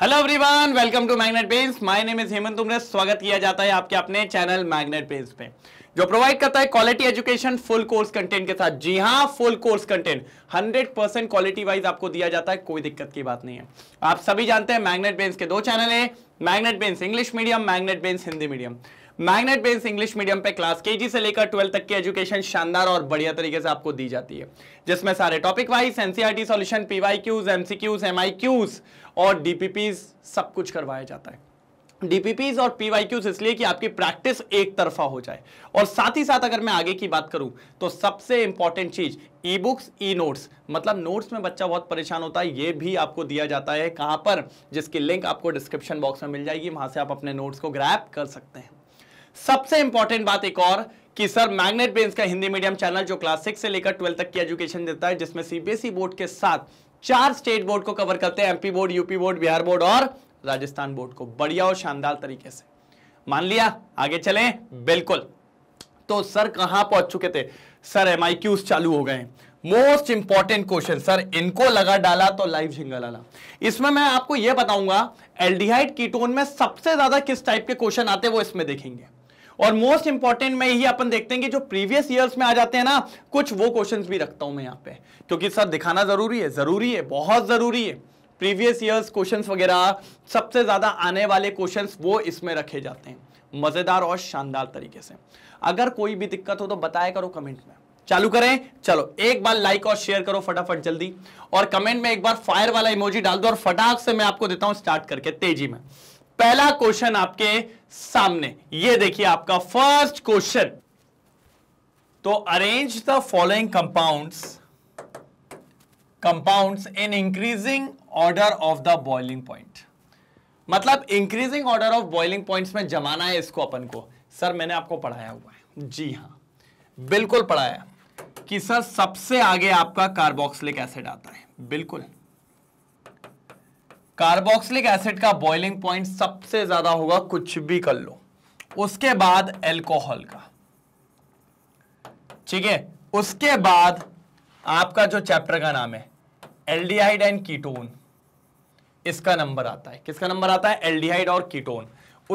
Hello everyone welcome to Magnet Brains my name is Hemant तुमने स्वागत किया जाता है आपके अपने चैनल मैग्नेट पेंस पे जो प्रोवाइड करता है quality education full course content के साथ जी हाँ full course content 100 percent quality wise आपको दिया जाता है कोई दिक्कत की बात नहीं है आप सभी जानते हैं मैग्नेट पेंस के दो चैनल है Magnet Brains English medium Magnet Brains Hindi medium Magnet Brains English medium पे क्लास के से लेकर ट्वेल्थ तक की एजुकेशन शानदार और बढ़िया तरीके से आपको दी जाती है जिसमें सारे topic wise NCERT solution Qs MCQs MIQs और डीपीपी सब कुछ करवाया जाता है डीपीपीज और क्यूज इसलिए कि आपकी प्रैक्टिस एक तरफा हो जाए और साथ ही साथ अगर मैं आगे की बात करूं तो सबसे इंपॉर्टेंट चीज ई बुक्स ई नोट्स मतलब नोट्स में बच्चा बहुत परेशान होता है ये भी आपको दिया जाता है कहां पर जिसकी लिंक आपको डिस्क्रिप्शन बॉक्स में मिल जाएगी वहां से आप अपने नोट्स को ग्रैप कर सकते हैं सबसे इंपॉर्टेंट बात एक और कि सर मैग्नेट बेन्स का हिंदी मीडियम चैनल जो क्लास सिक्स से लेकर ट्वेल्थ तक की एजुकेशन देता है जिसमें सीबीएसई e बोर्ड के साथ चार स्टेट बोर्ड को कवर करते हैं MP board UP board Bihar board और राजस्थान बोर्ड को बढ़िया और शानदार तरीके से मान लिया आगे चले बिल्कुल तो सर कहां पहुंच चुके थे सर एम चालू हो गए मोस्ट इंपॉर्टेंट क्वेश्चन सर इनको लगा डाला तो लाइव झिंगा लाला इसमें मैं आपको यह बताऊंगा एल्डिहाइड कीटोन में सबसे ज्यादा किस टाइप के क्वेश्चन आते हैं वो इसमें देखेंगे और मोस्ट इंपॉर्टेंट में ही अपन देखते हैं कि जो प्रीवियस ईयर्स में आ जाते हैं ना कुछ वो क्वेश्चंस भी रखता हूं मैं यहाँ पे क्योंकि सर दिखाना जरूरी है जरूरी है बहुत जरूरी है प्रीवियस ईयर्स क्वेश्चंस वगैरह सबसे ज्यादा आने वाले क्वेश्चन वो इसमें रखे जाते हैं मजेदार और शानदार तरीके से अगर कोई भी दिक्कत हो तो बताया करो कमेंट में चालू करें चलो एक बार लाइक और शेयर करो फटाफट जल्दी और कमेंट में एक बार फायर वाला इमोजी डाल दो और फटाक से मैं आपको देता हूं स्टार्ट करके तेजी में पहला क्वेश्चन आपके सामने ये देखिए आपका फर्स्ट क्वेश्चन तो arrange the following compounds compounds in increasing order of the boiling point मतलब increasing order of boiling points में जमाना है इसको अपन को सर मैंने आपको पढ़ाया हुआ है जी हां बिल्कुल पढ़ाया कि सर सबसे आगे आपका कार्बोक्सिलिक एसिड आता है बिल्कुल कार्बोक्सिलिक एसिड का बॉइलिंग पॉइंट सबसे ज्यादा होगा कुछ भी कर लो उसके बाद एल्कोहल का ठीक है उसके बाद आपका जो चैप्टर का नाम है एल्डिहाइड एंड कीटोन इसका नंबर आता है किसका नंबर आता है एल्डिहाइड और कीटोन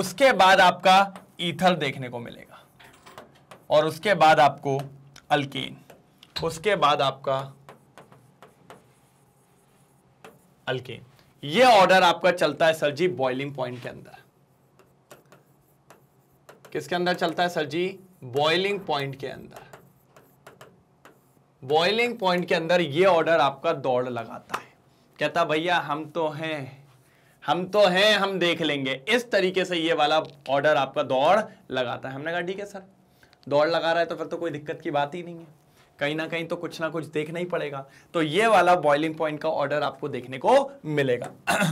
उसके बाद आपका ईथर देखने को मिलेगा और उसके बाद आपको अल्केन उसके बाद आपका अल्केन ये ऑर्डर आपका चलता है सर जी बॉइलिंग पॉइंट के अंदर किसके अंदर चलता है सर जी बॉइलिंग पॉइंट के अंदर बॉइलिंग पॉइंट के अंदर ये ऑर्डर आपका दौड़ लगाता है कहता भैया हम तो हैं हम तो हैं हम देख लेंगे इस तरीके से ये वाला ऑर्डर आपका दौड़ लगाता है हमने कहा ठीक है सर दौड़ लगा रहा है तो फिर तो कोई दिक्कत की बात ही नहीं है कहीं ना कहीं तो कुछ ना कुछ देखना ही पड़ेगा तो ये वाला बॉइलिंग पॉइंट का ऑर्डर आपको देखने को मिलेगा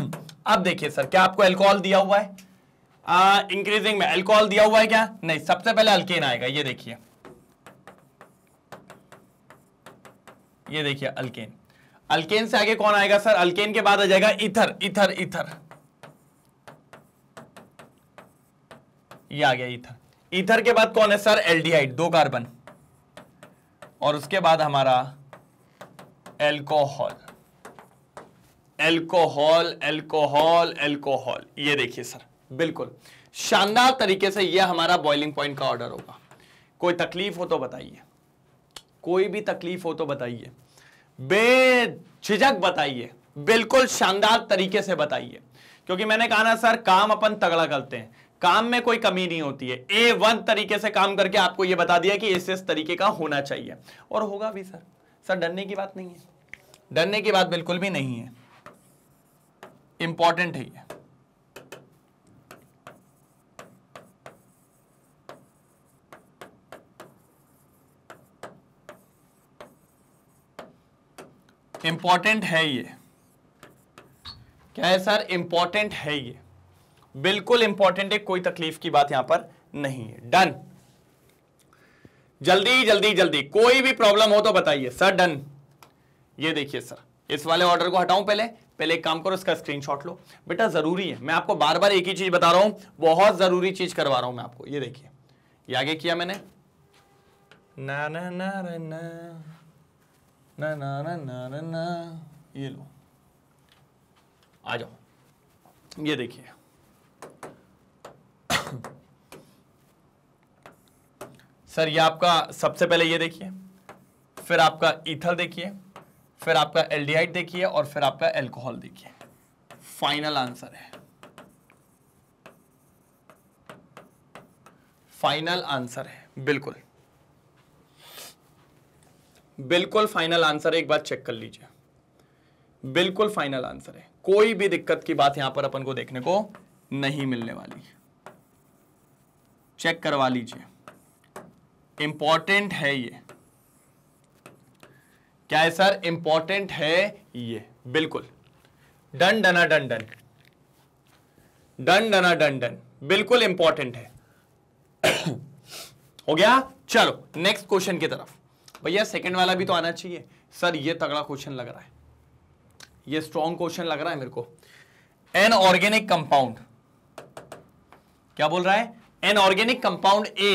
अब देखिए सर क्या आपको एल्कोहल दिया हुआ है इंक्रीजिंग में एल्कोहल दिया हुआ है क्या नहीं सबसे पहले अल्केन आएगा ये देखिए ये देखिए अल्केन अल्केन से आगे कौन आएगा सर अल्केन के बाद आ जाएगा इथर इथर इथर ये आ गया इथर इथर के बाद कौन है सर एल्डिहाइड दो कार्बन और उसके बाद हमारा एल्कोहल एल्कोहल एल्कोहल एल्कोहल ये देखिए सर बिल्कुल शानदार तरीके से ये हमारा बॉइलिंग पॉइंट का ऑर्डर होगा कोई तकलीफ हो तो बताइए कोई भी तकलीफ हो तो बताइए बेझिझक बताइए बिल्कुल शानदार तरीके से बताइए क्योंकि मैंने कहा ना सर काम अपन तगड़ा करते हैं काम में कोई कमी नहीं होती है ए वन तरीके से काम करके आपको यह बता दिया कि इस इस तरीके का होना चाहिए और होगा भी सर सर डरने की बात नहीं है डरने की बात बिल्कुल भी नहीं है इंपॉर्टेंट है ये इंपॉर्टेंट है ये क्या है सर इंपॉर्टेंट है ये बिल्कुल इंपॉर्टेंट है कोई तकलीफ की बात यहां पर नहीं है डन जल्दी जल्दी जल्दी कोई भी प्रॉब्लम हो तो बताइए सर डन ये देखिए सर इस वाले ऑर्डर को हटाऊं पहले पहले एक काम करो इसका स्क्रीनशॉट लो बेटा जरूरी है मैं आपको बार बार एक ही चीज बता रहा हूं बहुत जरूरी चीज करवा रहा हूं मैं आपको ये देखिए ये आगे किया मैंने ना ना ना ना ना ना ना ना ना ना ये लो आ जाओ ये देखिए सर ये आपका सबसे पहले ये देखिए फिर आपका ईथर देखिए फिर आपका एल्डिहाइड देखिए और फिर आपका एल्कोहल देखिए फाइनल आंसर है फाइनल आंसर है बिल्कुल बिल्कुल फाइनल आंसर एक बार चेक कर लीजिए बिल्कुल फाइनल आंसर है कोई भी दिक्कत की बात यहां पर अपन को देखने को नहीं मिलने वाली चेक करवा लीजिए इंपॉर्टेंट है ये क्या है सर इंपॉर्टेंट है ये बिल्कुल डन डना डन डन डन डना डन डन बिल्कुल इंपॉर्टेंट है हो गया चलो नेक्स्ट क्वेश्चन की तरफ भैया सेकंड वाला भी तो आना चाहिए सर ये तगड़ा क्वेश्चन लग रहा है ये स्ट्रॉन्ग क्वेश्चन लग रहा है मेरे को एन ऑर्गेनिक कंपाउंड क्या बोल रहा है an organic compound A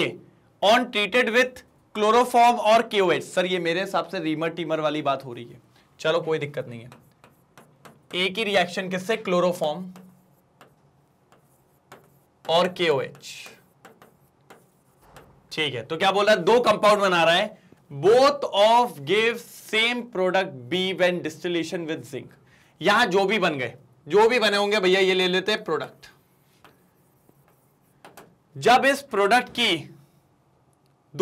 on treated with chloroform और क्यूएच सर ये मेरे हिसाब से रीमर टीमर वाली बात हो रही है चलो कोई दिक्कत नहीं है ए की रिएक्शन किससे क्लोरोफॉर्म और केओएच ठीक है तो क्या बोला दो कंपाउंड बना रहा है both of give same product B when distillation with zinc यहां जो भी बन गए जो भी बने होंगे भैया ये ले लेते हैं प्रोडक्ट जब इस प्रोडक्ट की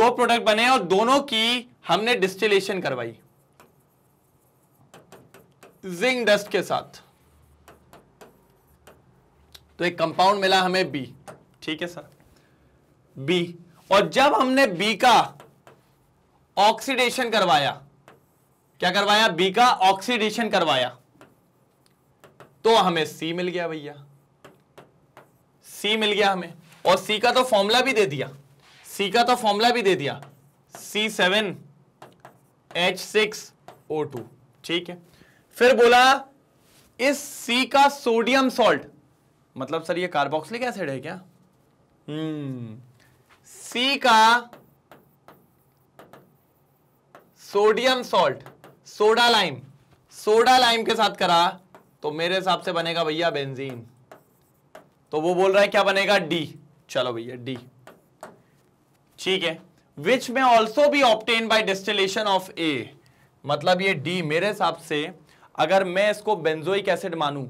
दो प्रोडक्ट बने और दोनों की हमने डिस्टिलेशन करवाई जिंक डस्ट के साथ तो एक कंपाउंड मिला हमें बी ठीक है सर बी और जब हमने बी का ऑक्सीडेशन करवाया क्या करवाया बी का ऑक्सीडेशन करवाया तो हमें सी मिल गया भैया सी मिल गया हमें और सी का तो फॉर्मूला भी दे दिया सी का तो फॉर्मूला भी दे दिया C seven H six O two ठीक है फिर बोला इस सी का सोडियम सॉल्ट मतलब सर ये कार्बोक्सिलिक एसिड है क्या हम्म सी का sodium salt soda lime soda lime के साथ करा तो मेरे हिसाब से बनेगा भैया बेंजीन तो वो बोल रहा है क्या बनेगा डी चलो भैया डी ठीक है विच में also be obtain by distillation of A मतलब ये डी मेरे हिसाब से अगर मैं इसको बेंजोइक एसिड मानूं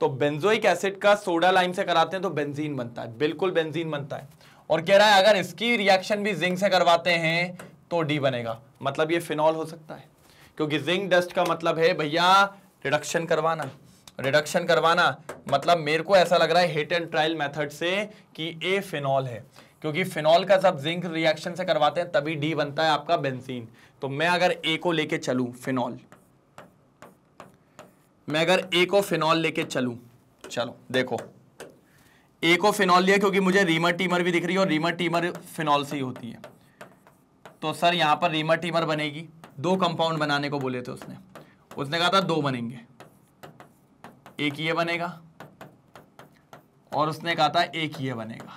तो बेंजोइक एसिड का सोडा लाइम से कराते हैं तो बेंजीन बनता है बिल्कुल बेंजीन बनता है और कह रहा है अगर इसकी रिएक्शन भी जिंक से करवाते हैं तो डी बनेगा मतलब ये फिनॉल हो सकता है क्योंकि जिंक डस्ट का मतलब है भैया रिडक्शन करवाना रिडक्शन करवाना मतलब मेरे को ऐसा लग रहा है हिट एंड ट्रायल मेथड से कि ए फिनॉल है क्योंकि फिनॉल का जब जिंक रिएक्शन से करवाते हैं तभी डी बनता है आपका बेंसिन तो मैं अगर ए को लेके चलू फिनॉल मैं अगर ए को फिनॉल लेके चलू चलो देखो ए को फिनॉल लिया क्योंकि मुझे रीमर टीमर भी दिख रही है और रीमर टीमर फिनॉल से ही होती है तो सर यहां पर रीमर टीमर बनेगी दो कंपाउंड बनाने को बोले थे उसने उसने कहा था दो बनेंगे एक ये बनेगा और उसने कहा था एक ये बनेगा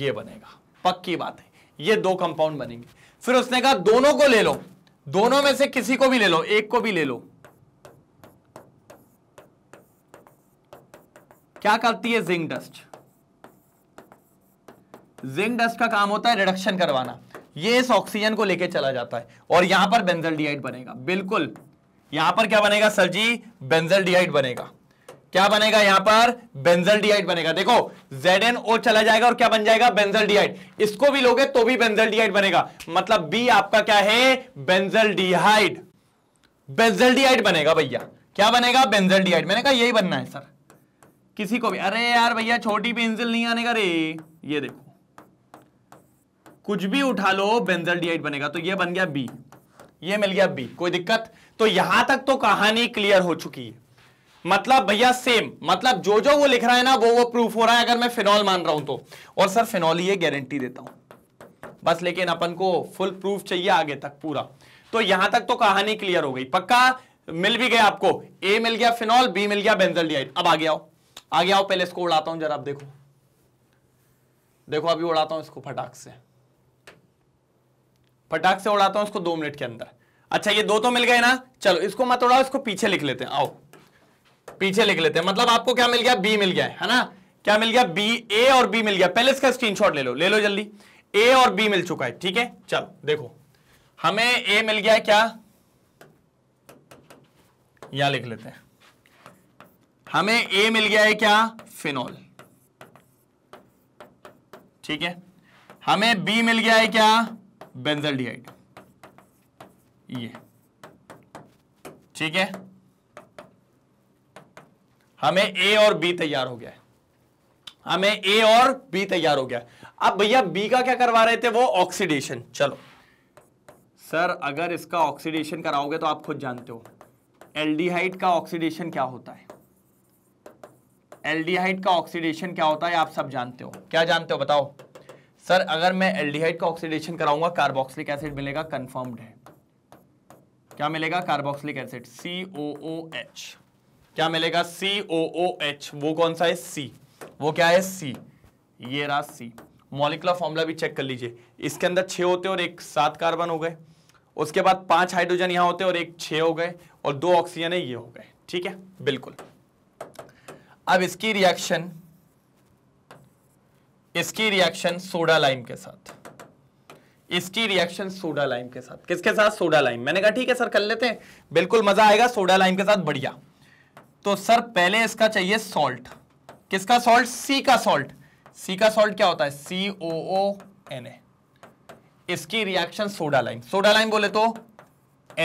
ये बनेगा पक्की बात है ये दो कंपाउंड बनेंगे फिर उसने कहा दोनों को ले लो दोनों में से किसी को भी ले लो एक को भी ले लो क्या करती है जिंक डस्ट जिंक डस्ट का काम होता है रिडक्शन करवाना ये इस ऑक्सीजन को लेके चला जाता है और यहां पर बेंजल बनेगा बिल्कुल यहां पर क्या बनेगा सर जी बेंजल डिहाइड बनेगा क्या बनेगा यहां पर बेंजल डीआइड बनेगा देखो जेड एन ओ चला जाएगा और क्या बन जाएगा बेंजल डीआइड इसको भी लोगे तो भी बेंजल डीआइड बनेगा मतलब बी आपका क्या है बेंजल डीहाइड बेंजल डीआइड बनेगा भैया क्या बनेगा बेंजल डीआइड मैंने कहा यही बनना है सर किसी को भी अरे यार भैया छोटी पेंसिल नहीं आने का रे ये देखो कुछ भी उठा लो बेंजल डीआइड बनेगा तो ये बन गया बी ये मिल गया बी कोई दिक्कत तो यहां तक तो कहानी क्लियर हो चुकी है मतलब भैया सेम मतलब जो जो वो लिख रहा है ना वो वो प्रूफ हो रहा है अगर मैं फिनॉल मान रहा हूं तो और सर फिनॉल ये गारंटी देता हूं बस लेकिन अपन को फुल प्रूफ चाहिए आगे तक पूरा तो यहां तक तो कहानी क्लियर हो गई पक्का मिल भी गया आपको ए मिल गया फिनॉल बी मिल गया बेंजल डिहाइड अब आगे आओ आगे आओ पहले इसको उड़ाता हूं जरा आप देखो देखो अभी उड़ाता हूं इसको फटाक से फटाक से उड़ाता हूं इसको दो मिनट के अंदर अच्छा ये दो तो मिल गए ना चलो इसको मत उड़ाओ इसको पीछे लिख लेते हैं आओ पीछे लिख लेते हैं मतलब आपको क्या मिल गया बी मिल गया है ना क्या मिल गया बी ए और बी मिल गया पहले इसका स्क्रीन ले लो ले लो जल्दी ए और बी मिल चुका है ठीक है चलो देखो हमें ए मिल गया है क्या या लिख लेते हैं हमें ए मिल गया है क्या फिनॉल ठीक है हमें बी मिल गया है क्या बेंजल डिहाइड ये ठीक है हमें ए और बी तैयार हो गया है हमें ए और बी तैयार हो गया अब भैया बी का क्या करवा रहे थे वो ऑक्सीडेशन चलो सर अगर इसका ऑक्सीडेशन कराओगे तो आप खुद जानते हो एल्डिहाइड का ऑक्सीडेशन क्या होता है एल्डिहाइड का ऑक्सीडेशन क्या होता है आप सब जानते हो क्या जानते हो बताओ सर अगर मैं एल्डिहाइड का ऑक्सीडेशन कराऊंगा कार्बोक्सिलिक एसिड मिलेगा कंफर्म्ड है क्या मिलेगा carboxylic acid C O O H क्या मिलेगा सी ओ ओ एच वो कौन सा है सी वो क्या है सी ये रहा सी मॉलिकुलर फॉर्मूला भी चेक कर लीजिए इसके अंदर छह होते और एक सात कार्बन हो गए उसके बाद पांच हाइड्रोजन यहां होते और एक छे हो गए और दो ऑक्सीजन है ये हो गए ठीक है बिल्कुल अब इसकी रिएक्शन इसकी रिएक्शन सोडा लाइम के साथ इसकी रिएक्शन सोडा लाइम के साथ किसके साथ सोडा लाइम मैंने कहा ठीक है सर कर लेते हैं बिल्कुल मजा आएगा सोडा लाइम के साथ बढ़िया तो सर पहले इसका चाहिए सॉल्ट किसका सॉल्ट सी का सॉल्ट सी का सॉल्ट क्या होता है सी ओ ओ एन ए इसकी reaction soda lime soda lime बोले तो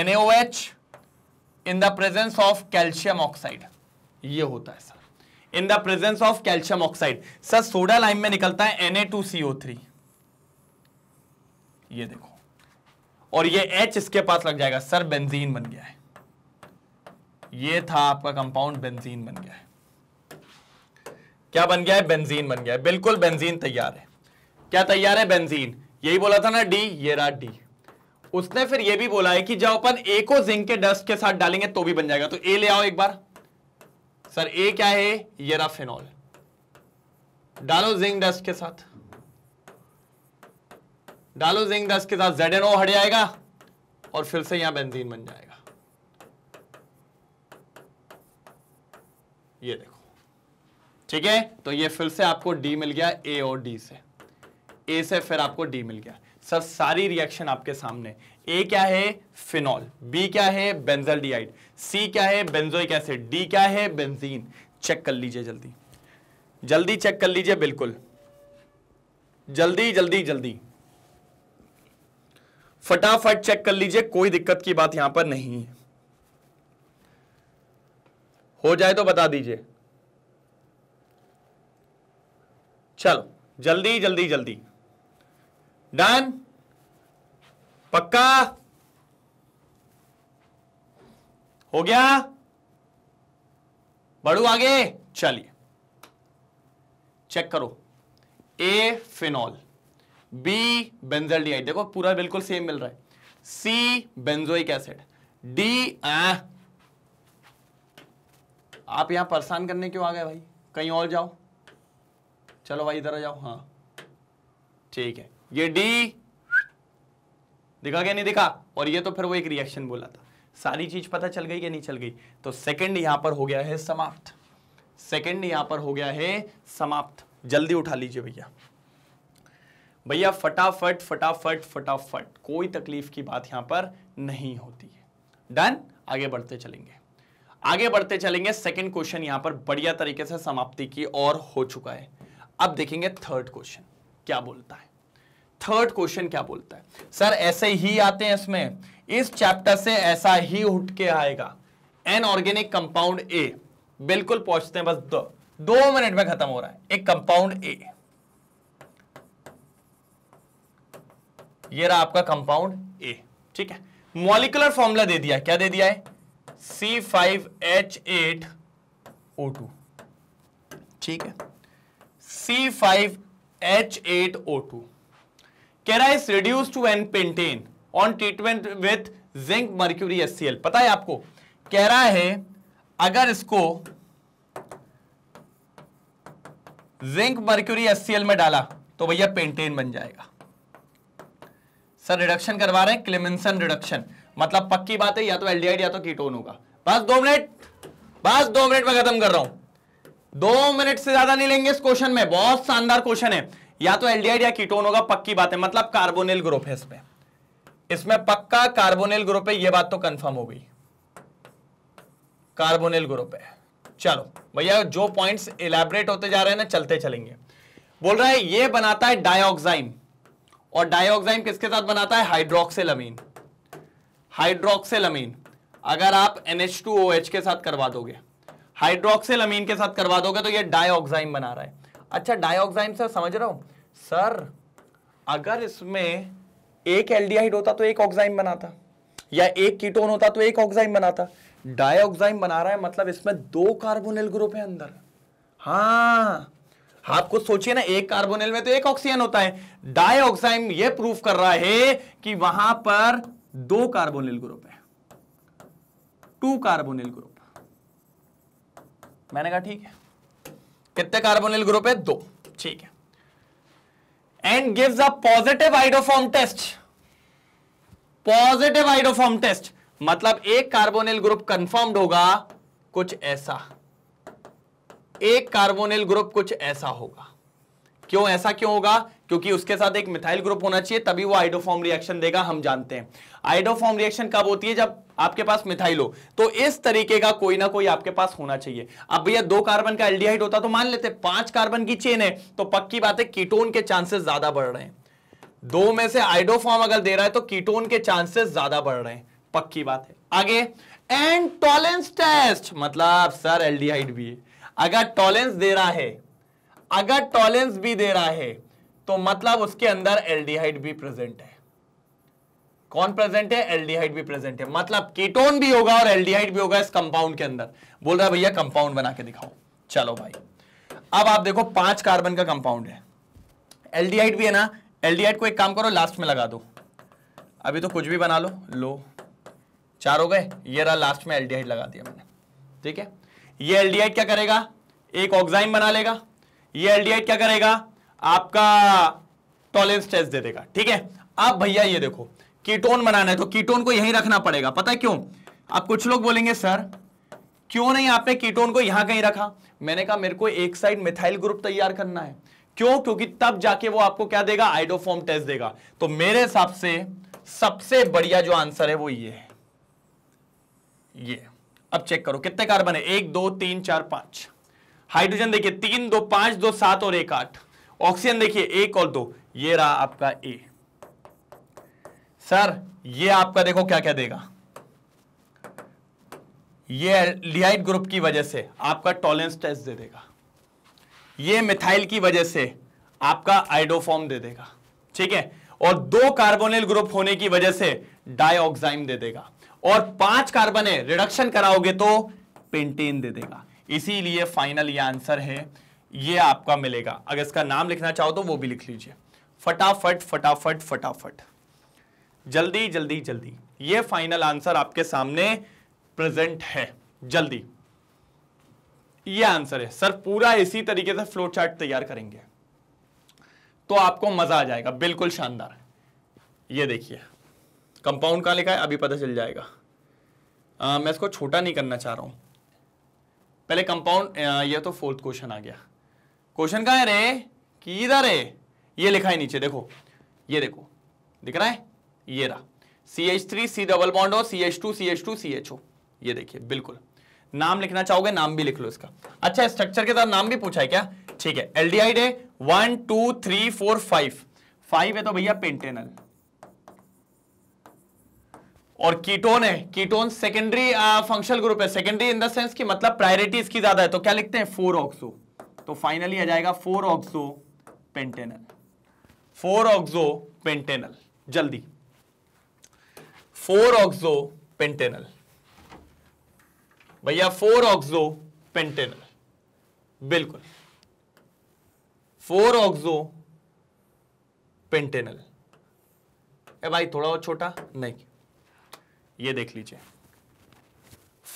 H in the presence of calcium oxide ये होता है sir in the presence of calcium oxide sir soda lime में निकलता है N A two C O three ये देखो और ये H इसके पास लग जाएगा सर बेंजीन बन गया है ये था आपका कंपाउंड बेंजीन बन गया है क्या बन गया है बेंजीन बन गया है बिल्कुल बेंजीन तैयार है क्या तैयार है बेंजीन यही बोला था ना डी ये रहा डी उसने फिर ये भी बोला है कि जब अपन ए को जिंक के डस्ट के साथ डालेंगे तो भी बन जाएगा तो ए ले आओ एक बार सर ए क्या है ये रहा फिनॉल डालो जिंक डस्ट के साथ डालो जिंक दस के साथ जेड एन हट जाएगा और फिर से यहां बेंजीन बन जाएगा ये देखो ठीक है तो ये फिर से आपको डी मिल गया ए और डी से ए से फिर आपको डी मिल गया सर सारी रिएक्शन आपके सामने ए क्या है फिनॉल बी क्या है बेंजल डीआइड सी क्या है बेंजोइक एसिड डी क्या है बेंजीन चेक कर लीजिए जल्दी जल्दी चेक कर लीजिए बिल्कुल जल्दी जल्दी जल्दी फटाफट चेक कर लीजिए कोई दिक्कत की बात यहां पर नहीं है हो जाए तो बता दीजिए चलो जल्दी जल्दी जल्दी डन पक्का हो गया बढ़ू आगे चलिए चेक करो A phenol B benzaldehyde देखो पूरा बिल्कुल सेम मिल रहा है सी बेंजोइक एसिड डी आप यहां परेशान करने क्यों आ गए भाई कहीं और जाओ चलो भाई इधर जाओ हाँ ठीक है ये डी दिखा क्या नहीं दिखा और ये तो फिर वो एक रिएक्शन बोला था सारी चीज पता चल गई कि नहीं चल गई तो सेकंड यहां पर हो गया है समाप्त सेकंड यहां पर हो गया है समाप्त जल्दी उठा लीजिए भैया भैया फटाफट फटाफट फटाफट कोई तकलीफ की बात यहां पर नहीं होती है डन आगे बढ़ते चलेंगे आगे बढ़ते चलेंगे सेकंड क्वेश्चन यहां पर बढ़िया तरीके से समाप्ति की और हो चुका है अब देखेंगे थर्ड क्वेश्चन क्या बोलता है थर्ड क्वेश्चन क्या बोलता है सर ऐसे ही आते हैं इसमें इस चैप्टर से ऐसा ही उठ के आएगा एन ऑर्गेनिक कंपाउंड ए बिल्कुल पहुंचते हैं बस दो दो मिनट में खत्म हो रहा है एक कंपाउंड ए ये रहा आपका कंपाउंड ए ठीक है मॉलिकुलर फॉर्मूला दे दिया क्या दे दिया है C five H eight O two ठीक है C five H eight O two कह रहा है reduce to N pentane on treatment with zinc mercury S पता है आपको कह रहा है अगर इसको जिंक मर्क्यूरी एस में डाला तो भैया पेंटेन बन जाएगा सर रिडक्शन करवा रहे हैं क्लेमेंसन रिडक्शन मतलब पक्की बात है या तो एल्डिहाइड या तो कीटोन होगा बस दो मिनट बस दो मिनट में खत्म कर रहा हूं दो मिनट से ज्यादा नहीं लेंगे इस क्वेश्चन में बहुत शानदार क्वेश्चन है या तो एल्डिहाइड या कीटोन होगा पक्की बात है मतलब कार्बोनिल ग्रुप है इसमें इसमें पक्का कार्बोनिल ग्रुप है यह बात तो कंफर्म हो गई कार्बोनिल ग्रुप है चलो भैया जो पॉइंट्स इलेबरेट होते जा रहे हैं ना चलते चलेंगे बोल रहा है ये बनाता है डायोक्साइम और डाइऑक्साइम किसके साथ बनाता है हाइड्रोक्सिलमीन हाइड्रोक्सिलमीन अगर आप NH2OH के साथ करवा दोगे हाइड्रोक्सिलमीन के साथ करवा दोगे तो ये डाइऑक्साइम बना रहा है अच्छा डाइऑक्साइम सर समझ रहा हूं सर अगर इसमें एक एल्डिहाइड होता तो एक ऑक्साइम बनाता या एक कीटोन होता तो एक ऑक्साइम बनाता डाइऑक्साइम बना रहा है मतलब इसमें दो कार्बोनिल ग्रुप है अंदर हाँ आप खुद सोचिए ना एक कार्बोनिल में तो एक ऑक्सीजन होता है डाइऑक्साइम ये प्रूफ कर रहा है कि वहां पर दो कार्बोनिल ग्रुप है टू कार्बोनिल ग्रुप मैंने कहा ठीक है कितने कार्बोनिल ग्रुप है दो ठीक है and gives a positive iodoform test positive iodoform test मतलब एक कार्बोनिल ग्रुप कंफर्म्ड होगा कुछ ऐसा एक कार्बोनिल ग्रुप कुछ ऐसा होगा क्यों ऐसा क्यों होगा क्योंकि उसके साथ एक मिथाइल ग्रुप होना चाहिए तभी वो आइडोफॉर्म रिएक्शन देगा हम जानते हैं आइडोफॉर्म रिएक्शन कब होती है जब आपके पास मिथाइल हो तो इस तरीके का कोई ना कोई आपके पास होना चाहिए अब भैया दो कार्बन का एल्डिहाइड होता तो मान लेते पांच कार्बन की चेन है तो पक्की बात है कीटोन के चांसेस ज्यादा बढ़ रहे हैं दो में से आइडोफॉर्म अगर दे रहा है तो कीटोन के चांसेस ज्यादा बढ़ रहे हैं पक्की बात है आगे एंड टॉलेंस टेस्ट मतलब सर एल्डिहाइड भी है अगर टॉलेंस दे रहा है अगर टॉलेंस भी दे रहा है तो मतलब उसके अंदर एल्डिहाइड भी प्रेजेंट है कौन प्रेजेंट है एल्डिहाइड भी प्रेजेंट है मतलब कीटोन भी होगा और एल्डिहाइड भी होगा इस कंपाउंड के अंदर बोल रहा है भैया कंपाउंड बना के दिखाओ चलो भाई अब आप देखो पांच कार्बन का कंपाउंड है एल्डिहाइड भी है ना एल्डिहाइड को एक काम करो लास्ट में लगा दो अभी तो कुछ भी बना लो लो चार हो गए ये रहा लास्ट में एल्डिहाइड लगा दिया मैंने ठीक है ये एल्डिहाइड क्या करेगा एक ऑक्साइम बना लेगा ये एल्डिहाइड क्या करेगा आपका टॉलेंस टेस्ट दे देगा ठीक है अब भैया ये देखो कीटोन बनाना है तो कीटोन को यहीं रखना पड़ेगा पता है क्यों अब कुछ लोग बोलेंगे सर क्यों नहीं आपने कीटोन को यहां कहीं रखा मैंने कहा मेरे को एक साइड मिथाइल ग्रुप तैयार करना है क्यों क्योंकि तब जाके वो आपको क्या देगा आइडोफॉर्म टेस्ट देगा तो मेरे हिसाब से सबसे बढ़िया जो आंसर है वो ये है ये अब चेक करो कितने कार्बन है एक दो तीन चार पांच हाइड्रोजन देखिए तीन दो पांच दो सात और एक आठ ऑक्सीजन देखिए एक और दो ये रहा आपका ए सर ये आपका देखो क्या क्या देगा ये लियाइट ग्रुप की वजह से आपका टॉलेंस टेस्ट दे देगा ये मिथाइल की वजह से आपका आइडोफॉर्म दे देगा ठीक है और दो कार्बोनिल ग्रुप होने की वजह से डाइऑक्साइम दे देगा और पांच कार्बन है रिडक्शन कराओगे तो पेंटेन दे देगा इसीलिए फाइनल ये आंसर है ये आपका मिलेगा अगर इसका नाम लिखना चाहो तो वो भी लिख लीजिए फटाफट फटाफट फटाफट जल्दी जल्दी जल्दी ये फाइनल आंसर आपके सामने प्रेजेंट है जल्दी ये आंसर है सर पूरा इसी तरीके से फ्लो चार्ट तैयार करेंगे तो आपको मजा आ जाएगा बिल्कुल शानदार ये देखिए कंपाउंड कहां लिखा है अभी पता चल जाएगा आ, मैं इसको छोटा नहीं करना चाह रहा हूं पहले कंपाउंड ये तो फोर्थ क्वेश्चन आ गया क्वेश्चन कहा है रे कि इधर है ये लिखा है नीचे देखो ये देखो दिख रहा है ये रहा C H three C double bond और C H two C H two C H O ये देखिए बिल्कुल नाम लिखना चाहोगे नाम भी लिख लो इसका अच्छा स्ट्रक्चर के साथ नाम भी पूछा है क्या ठीक है aldehyde one two three four five five है तो भैया पेंटेनल और कीटोन है कीटोन सेकेंडरी फंक्शनल ग्रुप है सेकेंडरी इन द सेंस की मतलब प्रायोरिटी इसकी ज्यादा है तो क्या लिखते हैं फोर ऑक्सो तो फाइनली आ जाएगा four oxo pentanal four oxo pentanal जल्दी फोर ऑक्सो पेंटेनल भैया फोर ऑक्सो पेंटेनल बिल्कुल फोर ऑक्सो पेंटेनल ए भाई थोड़ा और छोटा नहीं ये देख लीजिए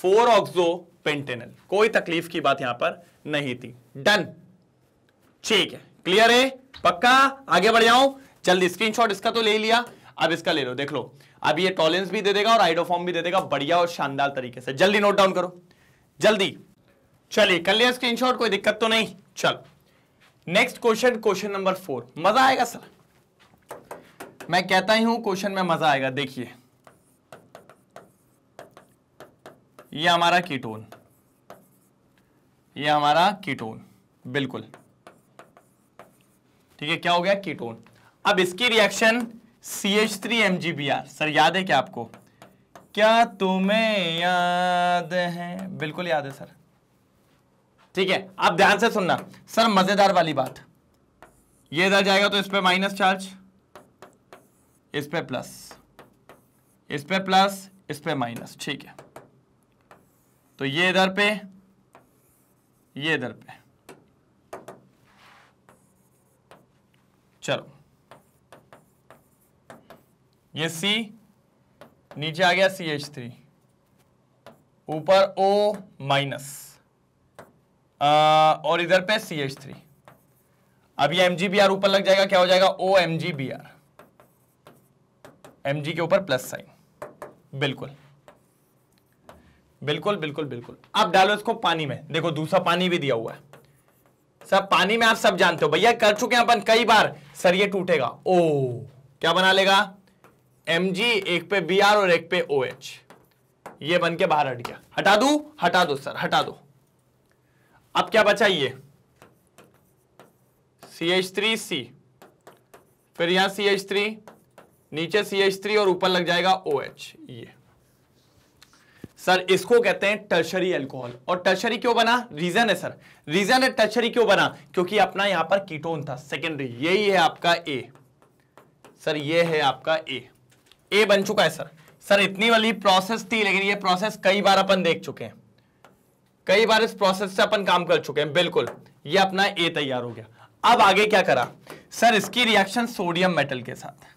फोर ऑक्सो पेंटेनल कोई तकलीफ की बात यहां पर नहीं थी डन ठीक है क्लियर है पक्का आगे बढ़ जाओ जल्दी स्क्रीनशॉट इसका तो ले लिया अब इसका ले लो देख लो अब ये टॉलेंस भी दे देगा और आइडोफॉर्म भी दे देगा बढ़िया और शानदार तरीके से जल्दी नोट डाउन करो जल्दी चलिए कर लिया स्क्रीनशॉट कोई दिक्कत तो नहीं चल next question question number four मजा आएगा सर मैं कहता ही हूं क्वेश्चन में मजा आएगा देखिए ये हमारा कीटोन ये हमारा कीटोन बिल्कुल ठीक है क्या हो गया कीटोन अब इसकी reaction C H three M G B R sir याद है क्या आपको क्या तुम्हें याद है बिल्कुल याद है सर ठीक है आप ध्यान से सुनना सर मजेदार वाली बात ये इधर जाएगा तो इस पर माइनस चार्ज इस पर प्लस इस पर प्लस इस पर माइनस ठीक है तो ये इधर पे ये इधर पे चलो ये C नीचे आ गया सी एच थ्री ऊपर O माइनस और इधर पे सी एच थ्री अब ये एम जी बी आर ऊपर लग जाएगा क्या हो जाएगा O M G B R M G के ऊपर प्लस साइन बिल्कुल बिल्कुल बिल्कुल बिल्कुल आप डालो इसको पानी में देखो दूसरा पानी भी दिया हुआ है सब पानी में आप सब जानते हो भैया कर चुके हैं अपन कई बार सर ये टूटेगा ओ क्या बना लेगा एम जी एक पे बी आर और एक पे ओ OH. एच ये बन के बाहर हट गया हटा दू हटा दो सर हटा दो अब क्या बचा ये सी एच थ्री सी फिर यहां सी एच थ्री नीचे सी एच थ्री और ऊपर लग जाएगा ओ OH, एच ये सर इसको कहते हैं टर्शरी एल्कोहल और टर्शरी क्यों बना रीजन है सर रीजन है टर्शरी क्यों बना क्योंकि अपना यहां पर कीटोन था सेकेंडरी यही है आपका ए सर ये है आपका ए ए बन चुका है सर सर इतनी वाली प्रोसेस थी लेकिन ये प्रोसेस कई बार अपन देख चुके हैं कई बार इस प्रोसेस से अपन काम कर चुके हैं बिल्कुल ये अपना ए तैयार हो गया अब आगे क्या करा सर इसकी रिएक्शन सोडियम मेटल के साथ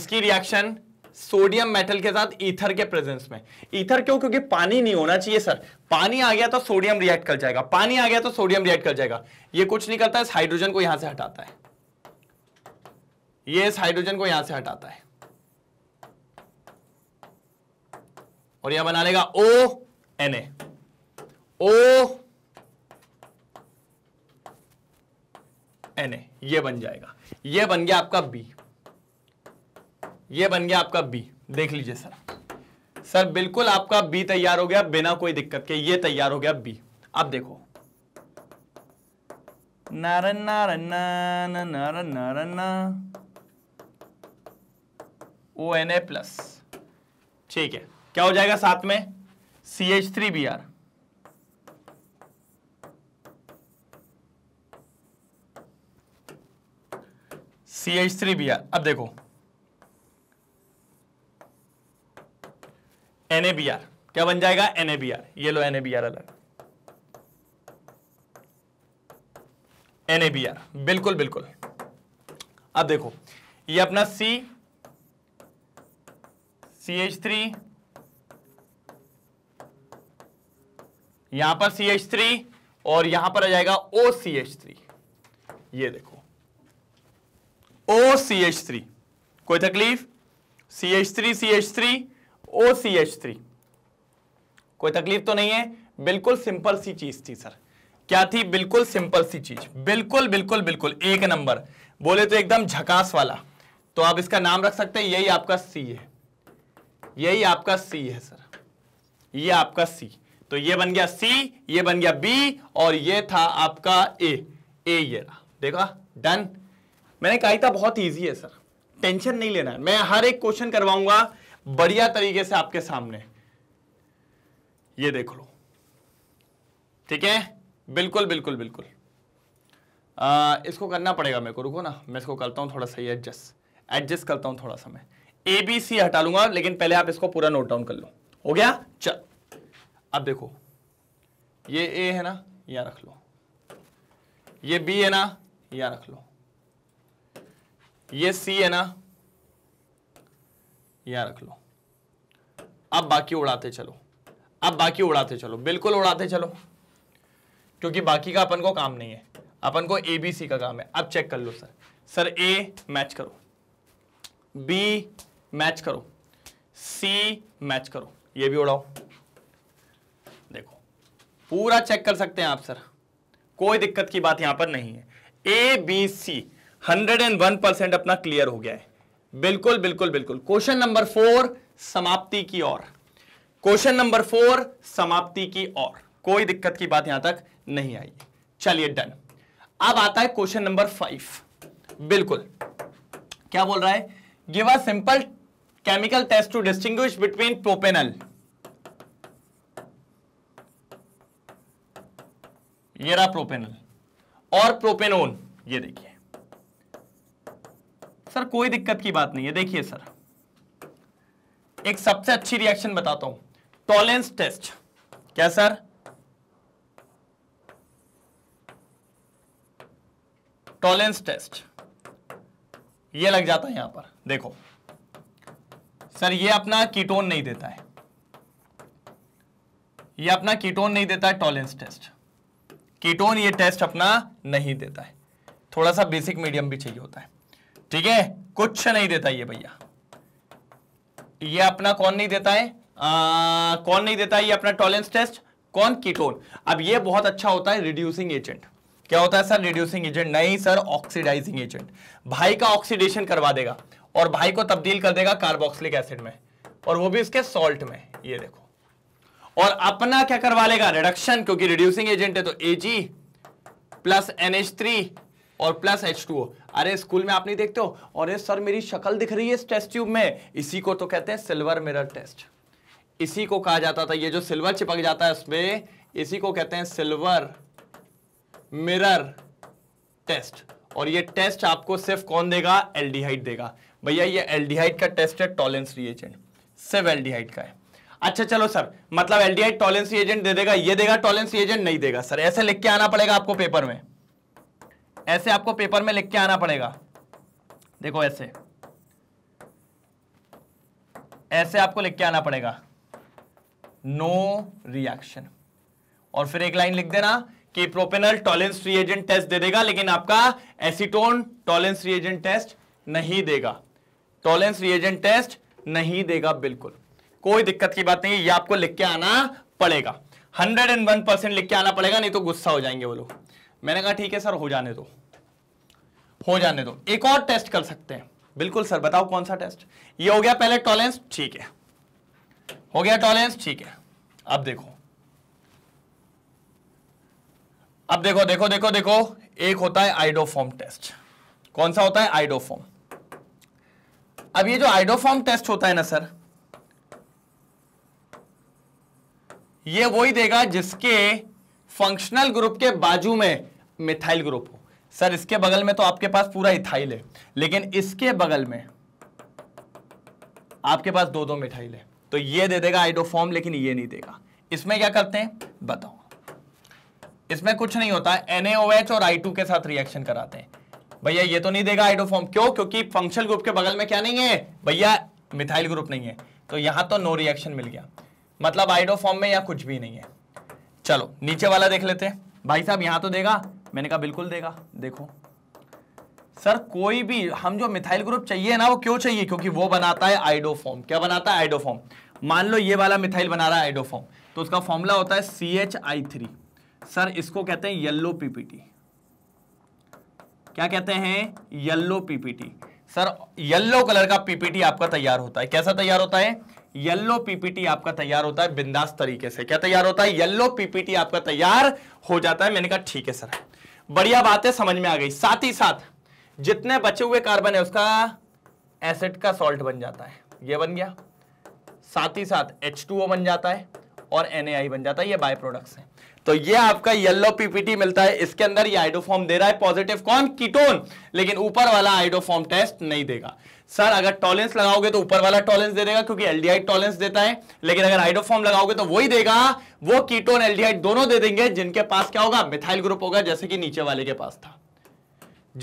इसकी रिएक्शन सोडियम मेटल के साथ ईथर के प्रेजेंस में ईथर क्यों क्योंकि पानी नहीं होना चाहिए सर पानी आ गया तो सोडियम रिएक्ट कर जाएगा पानी आ गया तो सोडियम रिएक्ट कर जाएगा ये कुछ नहीं करता इस हाइड्रोजन को यहां से हटाता है ये इस हाइड्रोजन को यहां से हटाता है और यह बना लेगा ओ एन ए ओ एन ए बन जाएगा यह बन गया आपका बी ये बन गया आपका बी देख लीजिए सर सर बिल्कुल आपका बी तैयार हो गया बिना कोई दिक्कत के ये तैयार हो गया बी अब देखो नारन नारन ना नारन नारन ना ओ एन ए प्लस ठीक है क्या हो जाएगा साथ में C H three B R C H three B R अब देखो एनएबीआर क्या बन जाएगा एनएबीआर ये लो एनएबीआर बी एनएबीआर बिल्कुल बिल्कुल अब देखो ये अपना सी सी एच थ्री यहां पर सी एच थ्री और यहां पर आ जाएगा ओ सी एच थ्री ये देखो ओ सी एच थ्री कोई तकलीफ C H three C H three O C H three कोई तकलीफ तो नहीं है बिल्कुल सिंपल सी चीज थी सर क्या थी बिल्कुल सिंपल सी चीज बिल्कुल बिल्कुल बिल्कुल एक नंबर बोले तो एकदम झकास वाला तो आप इसका नाम रख सकते हैं यही आपका सी है यही आपका सी है सर ये आपका सी तो ये बन गया सी ये बन गया बी और ये था आपका ए ए ये रहा देखा डन मैंने कहा था तो बहुत ईजी है सर टेंशन नहीं लेना है मैं हर एक क्वेश्चन करवाऊंगा बढ़िया तरीके से आपके सामने ये देख लो ठीक है बिल्कुल बिल्कुल बिल्कुल आ, इसको करना पड़ेगा मेरे को रुको ना मैं इसको करता हूं थोड़ा सा एडजस्ट एडजस्ट करता हूं थोड़ा सा मैं ए बी सी हटा लूंगा लेकिन पहले आप इसको पूरा नोट डाउन कर लो हो गया चल अब देखो ये ए है ना या रख लो ये बी है ना या रख लो ये सी है ना यहां रख लो अब बाकी उड़ाते चलो अब बाकी उड़ाते चलो बिल्कुल उड़ाते चलो क्योंकि बाकी का अपन को काम नहीं है अपन को ए बी सी का काम है अब चेक कर लो सर सर ए मैच करो बी मैच करो सी मैच करो ये भी उड़ाओ देखो पूरा चेक कर सकते हैं आप सर कोई दिक्कत की बात यहां पर नहीं है A B C hundred and one percent अपना क्लियर हो गया है बिल्कुल बिल्कुल बिल्कुल क्वेश्चन नंबर फोर समाप्ति की ओर क्वेश्चन नंबर फोर समाप्ति की ओर कोई दिक्कत की बात यहां तक नहीं आई चलिए डन अब आता है क्वेश्चन नंबर फाइव बिल्कुल क्या बोल रहा है give a simple chemical test to distinguish between propanal ये रहा प्रोपेनल और प्रोपेनोन ये देखिए सर कोई दिक्कत की बात नहीं है देखिए सर एक सबसे अच्छी रिएक्शन बताता हूं टॉलेंस टेस्ट क्या सर टॉलेंस टेस्ट ये लग जाता है यहां पर देखो सर ये अपना कीटोन नहीं देता है ये अपना कीटोन नहीं देता है टॉलेंस टेस्ट कीटोन ये टेस्ट अपना नहीं देता है थोड़ा सा बेसिक मीडियम भी चाहिए होता है ठीक है कुछ नहीं देता ये भैया ये अपना कौन नहीं देता है आ, कौन नहीं देता है ये अपना टॉलेंस टेस्ट कौन कीटोन अब ये बहुत अच्छा होता है रिड्यूसिंग एजेंट क्या होता है सर रिड्यूसिंग एजेंट नहीं सर ऑक्सीडाइजिंग एजेंट भाई का ऑक्सीडेशन करवा देगा और भाई को तब्दील कर देगा कार्बोक्सिलिक एसिड में और वो भी इसके सॉल्ट में ये देखो और अपना क्या करवा लेगा रिडक्शन क्योंकि रिड्यूसिंग एजेंट है तो ए प्लस एनएच थ्री और प्लस एच टू अरे स्कूल में आप नहीं देखते हो अरे सर मेरी शक्ल दिख रही है इस टेस्ट ट्यूब में इसी को तो कहते हैं सिल्वर मिरर टेस्ट इसी को कहा जाता था ये जो सिल्वर चिपक जाता है उसमें इसी को कहते हैं सिल्वर मिरर टेस्ट और ये टेस्ट आपको सिर्फ कौन देगा एल्डिहाइड देगा भैया ये एल्डिहाइड का टेस्ट है टॉलेंस रिएजेंट सिर्फ एल्डिहाइड का है अच्छा चलो सर मतलब एल्डिहाइड टॉलेंस रिएजेंट दे देगा ये देगा टॉलेंस रिएजेंट नहीं देगा सर ऐसे लिख के आना पड़ेगा आपको पेपर में ऐसे आपको पेपर में लिख के आना पड़ेगा देखो ऐसे ऐसे आपको लिख के आना पड़ेगा नो no रिएक्शन और फिर एक लाइन लिख देना कि प्रोपेनल टॉलेंस रिएजेंट टेस्ट दे देगा लेकिन आपका एसीटोन टॉलेंस रिएजेंट टेस्ट नहीं देगा टॉलेंस रिएजेंट टेस्ट नहीं देगा बिल्कुल कोई दिक्कत की बात नहीं ये आपको लिख के आना पड़ेगा 101 परसेंट लिख के आना पड़ेगा नहीं तो गुस्सा हो जाएंगे वो लोग मैंने कहा ठीक है सर हो जाने दो हो जाने दो एक और टेस्ट कर सकते हैं बिल्कुल सर बताओ कौन सा टेस्ट ये हो गया पहले टॉलेंस ठीक है हो गया टॉलेंस ठीक है अब देखो अब देखो देखो देखो देखो एक होता है आइडोफॉर्म टेस्ट कौन सा होता है आइडोफॉर्म अब ये जो आइडोफॉर्म टेस्ट होता है ना सर ये वही देगा जिसके फंक्शनल ग्रुप के बाजू में मिथाइल ग्रुप हो सर इसके बगल में तो आपके पास पूरा इथाइल है लेकिन इसके बगल में आपके पास दो दो मिठाइल है तो ये दे देगा आइडोफॉर्म लेकिन ये नहीं देगा इसमें क्या करते हैं बताओ इसमें कुछ नहीं होता NaOH और I2 के साथ रिएक्शन कराते हैं भैया ये तो नहीं देगा आइडोफॉर्म क्यों क्योंकि फंक्शनल ग्रुप के बगल में क्या नहीं है भैया मिथाइल ग्रुप नहीं है तो यहां तो नो रिएक्शन मिल गया मतलब आइडोफॉर्म में या कुछ भी नहीं है चलो नीचे वाला देख लेते हैं भाई साहब यहां तो देगा मैंने कहा बिल्कुल देगा देखो सर कोई भी हम जो मिथाइल ग्रुप चाहिए ना वो क्यों चाहिए क्योंकि वो बनाता है आइडोफॉर्म क्या बनाता है आइडोफॉर्म मान लो ये वाला मिथाइल बना रहा है आइडोफॉर्म तो उसका फॉर्मूला होता है C H I three sir इसको कहते हैं येल्लो पीपीटी क्या कहते हैं yellow PPT sir yellow colour का पीपीटी आपका तैयार होता है कैसा तैयार होता है येल्लो पीपीटी आपका तैयार होता है बिंदास तरीके से क्या तैयार होता है येल्लो पीपीटी आपका तैयार हो जाता है मैंने कहा ठीक है सर बढ़िया बात है समझ में आ गई साथ ही साथ जितने बचे हुए कार्बन है उसका एसिड का सॉल्ट बन जाता है ये बन गया साथ ही साथ एच बन जाता है और एन बन जाता है ये बाय प्रोडक्ट है तो ये आपका येलो पीपीटी मिलता है इसके अंदर ये आइडोफॉर्म दे रहा है पॉजिटिव कौन कीटोन लेकिन ऊपर वाला आइडोफॉर्म टेस्ट नहीं देगा सर अगर टॉलेंस लगाओगे तो ऊपर वाला टॉलेंस दे देगा क्योंकि एलडीआई टॉलेंस देता है लेकिन अगर हाइड्रोफॉर्म लगाओगे तो वही देगा वो कीटोन एलडीआई दोनों दे देंगे जिनके पास क्या होगा मिथाइल ग्रुप होगा जैसे कि नीचे वाले के पास था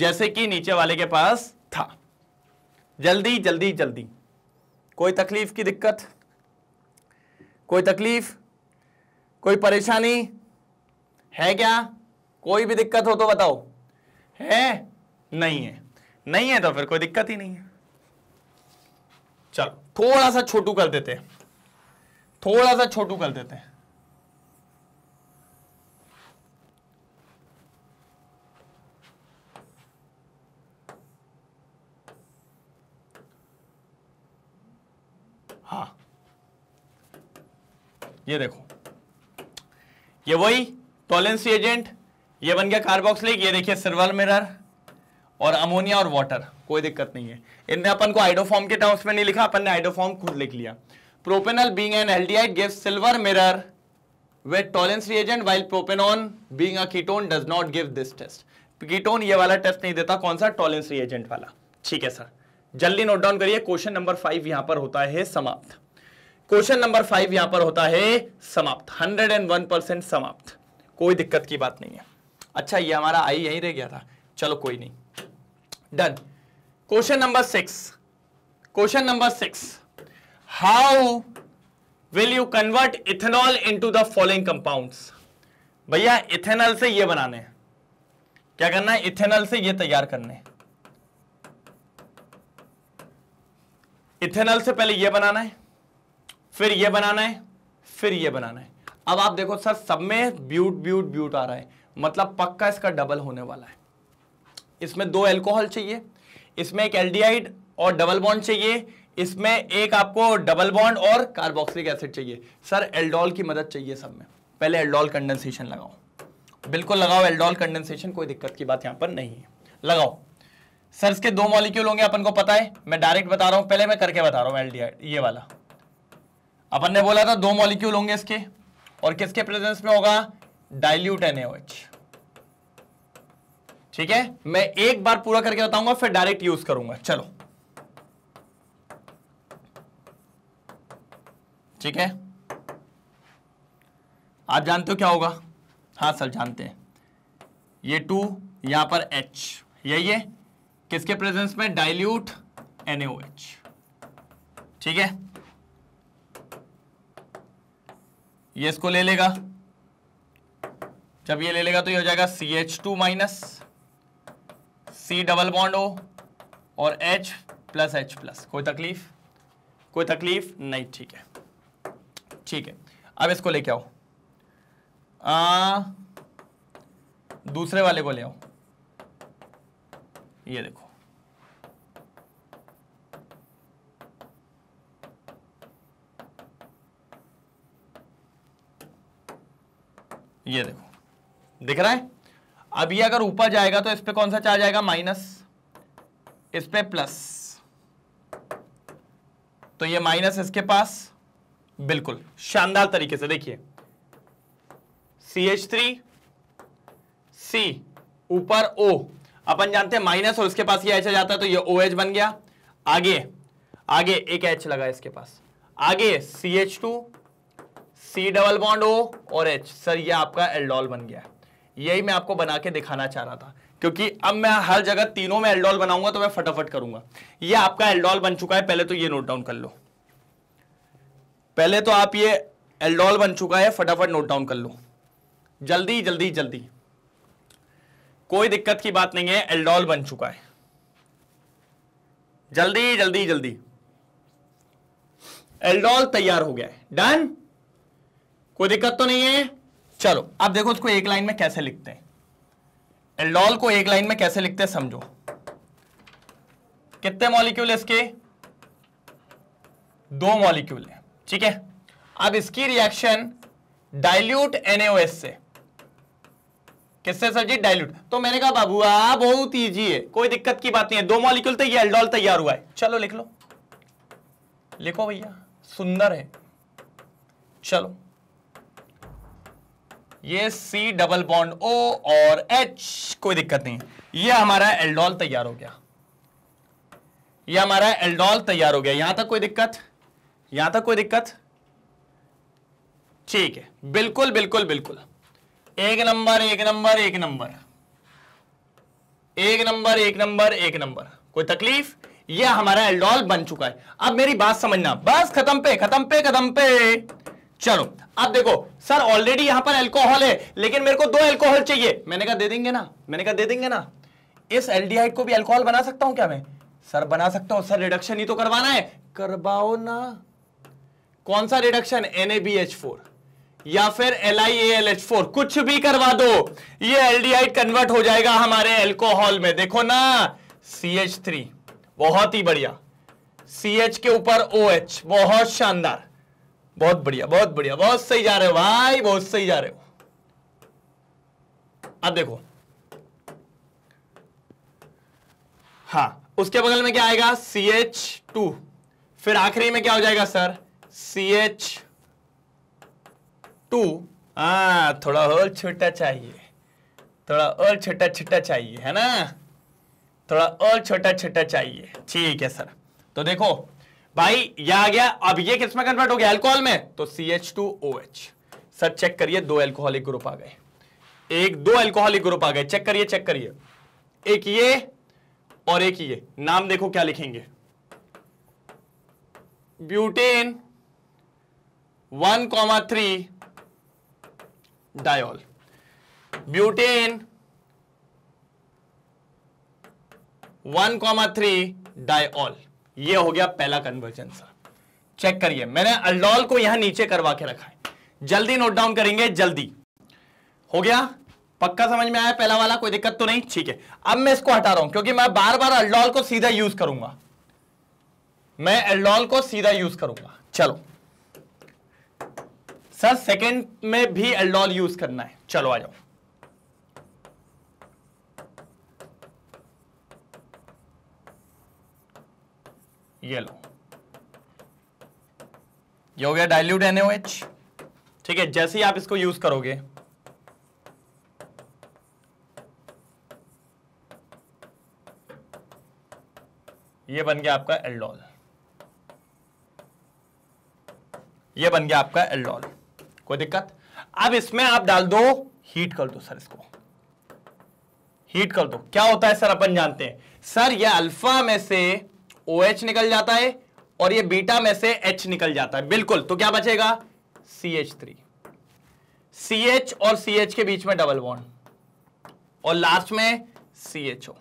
जैसे कि नीचे वाले के पास था जल्दी जल्दी जल्दी कोई तकलीफ की दिक्कत कोई तकलीफ कोई परेशानी है क्या कोई भी दिक्कत हो तो बताओ है नहीं है नहीं है तो फिर कोई दिक्कत ही नहीं है थोड़ा सा छोटू कर देते हैं थोड़ा सा छोटू कर देते हैं हाँ ये देखो ये वही टॉलेंसी एजेंट ये बन गया कार्बोक्सिलिक ये देखिए सर्वल मिरर और अमोनिया और वाटर कोई दिक्कत नहीं है इनमें अपन को आइडोफॉर्म के टर्म्स में नहीं लिखा अपन ने आइडोफॉर्म खुद लिख लिया propanal being an aldehyde give silver mirror with Tollens reagent while propanone being a ketone does not give this test ketone ये वाला टेस्ट नहीं देता कौन सा टॉलेंस रिएजेंट वाला ठीक है सर जल्दी नोट डाउन करिए क्वेश्चन नंबर फाइव यहां पर होता है समाप्त क्वेश्चन नंबर फाइव यहां पर होता है समाप्त हंड्रेड एंड वन परसेंट समाप्त कोई दिक्कत की बात नहीं है अच्छा ये हमारा आई यहीं रह गया था चलो कोई नहीं done question number six question number six how will you convert ethanol into the following compounds भैया इथेनॉल से ये बनाने क्या करना है इथेनॉल से ये तैयार करने इथेनॉल से पहले ये बनाना है फिर ये बनाना है फिर ये बनाना है अब आप देखो सर सब में ब्यूट ब्यूट ब्यूट आ रहा है मतलब पक्का इसका डबल होने वाला है इसमें दो एल्कोहल चाहिए इसमें एक एल्डिहाइड और डबल बॉन्ड चाहिए इसमें एक आपको डबल बॉन्ड और कार्बोक्सिलिक एसिड चाहिए सर एल्डोल की मदद चाहिए सब में पहले एल्डोल कंडेंसेशन लगाओ बिल्कुल लगाओ एल्डोल कंडेंसेशन कोई दिक्कत की बात यहां पर नहीं है लगाओ सर इसके दो मॉलिक्यूल होंगे अपन को पता है मैं डायरेक्ट बता रहा हूं पहले मैं करके बता रहा हूं एल्डिहाइड ये वाला अपन ने बोला था दो मॉलिक्यूल होंगे इसके और किसके प्रेजेंस में होगा डाइल्यूट एनएओएच ठीक है मैं एक बार पूरा करके बताऊंगा फिर डायरेक्ट यूज करूंगा चलो ठीक है आप जानते हो क्या होगा हाँ सर जानते हैं ये टू यहां पर एच यही है किसके प्रेजेंस में डाइल्यूट एच ठीक है ये इसको ले लेगा जब ये ले लेगा तो ये हो जाएगा C H two minus C double bond O और एच प्लस एच प्लस कोई तकलीफ कोई तकलीफ नहीं ठीक है ठीक है अब इसको लेके आओ आ, दूसरे वाले को ले आओ ये देखो ये देखो दिख रहा है अब ये अगर ऊपर जाएगा तो इस पर कौन सा चार्ज आएगा माइनस इस पर प्लस तो ये माइनस इसके पास बिल्कुल शानदार तरीके से देखिए सी एच थ्री सी ऊपर ओ अपन जानते हैं माइनस और इसके पास ये एच जाता है तो ये ओ एच बन गया आगे आगे एक एच लगा इसके पास आगे C H two C double bond O और एच सर ये आपका एल्डोल बन गया यही मैं आपको बना के दिखाना चाह रहा था क्योंकि अब मैं हर जगह तीनों में एल्डोल बनाऊंगा तो मैं फटाफट करूंगा ये आपका एल्डोल बन चुका है पहले तो ये नोट डाउन कर लो पहले तो आप ये एल्डोल बन चुका है फटाफट नोट डाउन कर लो जल्दी जल्दी जल्दी कोई दिक्कत की बात नहीं है एल्डोल बन चुका है जल्दी जल्दी जल्दी एल्डोल तैयार हो गया है डन कोई दिक्कत तो नहीं है चलो अब देखो उसको एक लाइन में कैसे लिखते हैं एल्डोल को एक लाइन में कैसे लिखते हैं समझो कितने मॉलिक्यूल है इसके दो मॉलिक्यूल है ठीक है अब इसकी रिएक्शन डाइल्यूट एनएओएस से किससे सर जी डाइल्यूट तो मैंने कहा आ बहुत ईजी है कोई दिक्कत की बात नहीं है दो मॉलिक्यूल तो ये एल्डोल तैयार हुआ है चलो लिख लो लिखो भैया सुंदर है चलो ये सी डबल बॉन्ड ओ और एच कोई दिक्कत नहीं ये हमारा एल्डोल तैयार हो गया ये हमारा एल्डोल तैयार हो गया यहां तक कोई दिक्कत यहां तक कोई दिक्कत ठीक है बिल्कुल बिल्कुल बिल्कुल एक नंबर एक नंबर एक नंबर एक नंबर एक नंबर एक नंबर कोई तकलीफ ये हमारा एल्डोल बन चुका है अब मेरी बात समझना बस खत्म पे खत्म पे खत्म पे चलो अब देखो सर ऑलरेडी यहां पर एल्कोहल है लेकिन मेरे को दो एल्कोहल चाहिए मैंने कहा दे देंगे ना मैंने कहा दे देंगे ना इस एल्डिहाइड को भी एल्कोहल बना सकता हूं क्या मैं सर बना सकता हूं सर रिडक्शन ही तो करवाना है करवाओ ना कौन सा रिडक्शन फोर या फिर L I L H four कुछ भी करवा दो ये एल्डिहाइड कन्वर्ट हो जाएगा हमारे एल्कोहल में देखो ना सी एच थ्री बहुत ही बढ़िया सी एच के ऊपर ओ OH, एच बहुत शानदार बहुत बढ़िया बहुत बढ़िया बहुत सही जा रहे हो भाई बहुत सही जा रहे हो अब देखो हाँ उसके बगल में क्या आएगा सी एच टू फिर आखिरी में क्या हो जाएगा सर सी एच टू हाँ थोड़ा और छोटा चाहिए थोड़ा और छोटा छोटा चाहिए है ना थोड़ा और छोटा छोटा चाहिए ठीक है सर तो देखो भाई ये आ गया अब ये किसमें कन्वर्ट हो गया एल्कोहल में तो C H two O H sir check करिए दो एल्कोहलिक ग्रुप आ गए एक दो एल्कोहलिक ग्रुप आ गए चेक करिए चेक करिए एक ये और एक ये नाम देखो क्या लिखेंगे butane one comma three diol butane one comma three diol ये हो गया पहला कन्वर्जन सर चेक करिए मैंने अल्डोल को यहां नीचे करवा के रखा है जल्दी नोट डाउन करेंगे जल्दी हो गया पक्का समझ में आया पहला वाला कोई दिक्कत तो नहीं ठीक है अब मैं इसको हटा रहा हूं क्योंकि मैं बार बार अल्डोल को सीधा यूज करूंगा मैं एल्डोल को सीधा यूज करूंगा चलो सर सेकेंड में भी एल्डोल यूज करना है चलो आ जाओ ये लो ये हो गया डाइल्यूट एनओएच ठीक है जैसे ही आप इसको यूज करोगे ये बन गया आपका एल्डोल ये बन गया आपका एल्डोल कोई दिक्कत अब इसमें आप डाल दो हीट कर दो सर इसको हीट कर दो क्या होता है सर अपन जानते हैं सर ये अल्फा में से ओ OH निकल जाता है और ये बीटा में से H निकल जाता है बिल्कुल तो क्या बचेगा C H three C H और सी एच के बीच में डबल बॉन्ड और लास्ट में सी एच ओ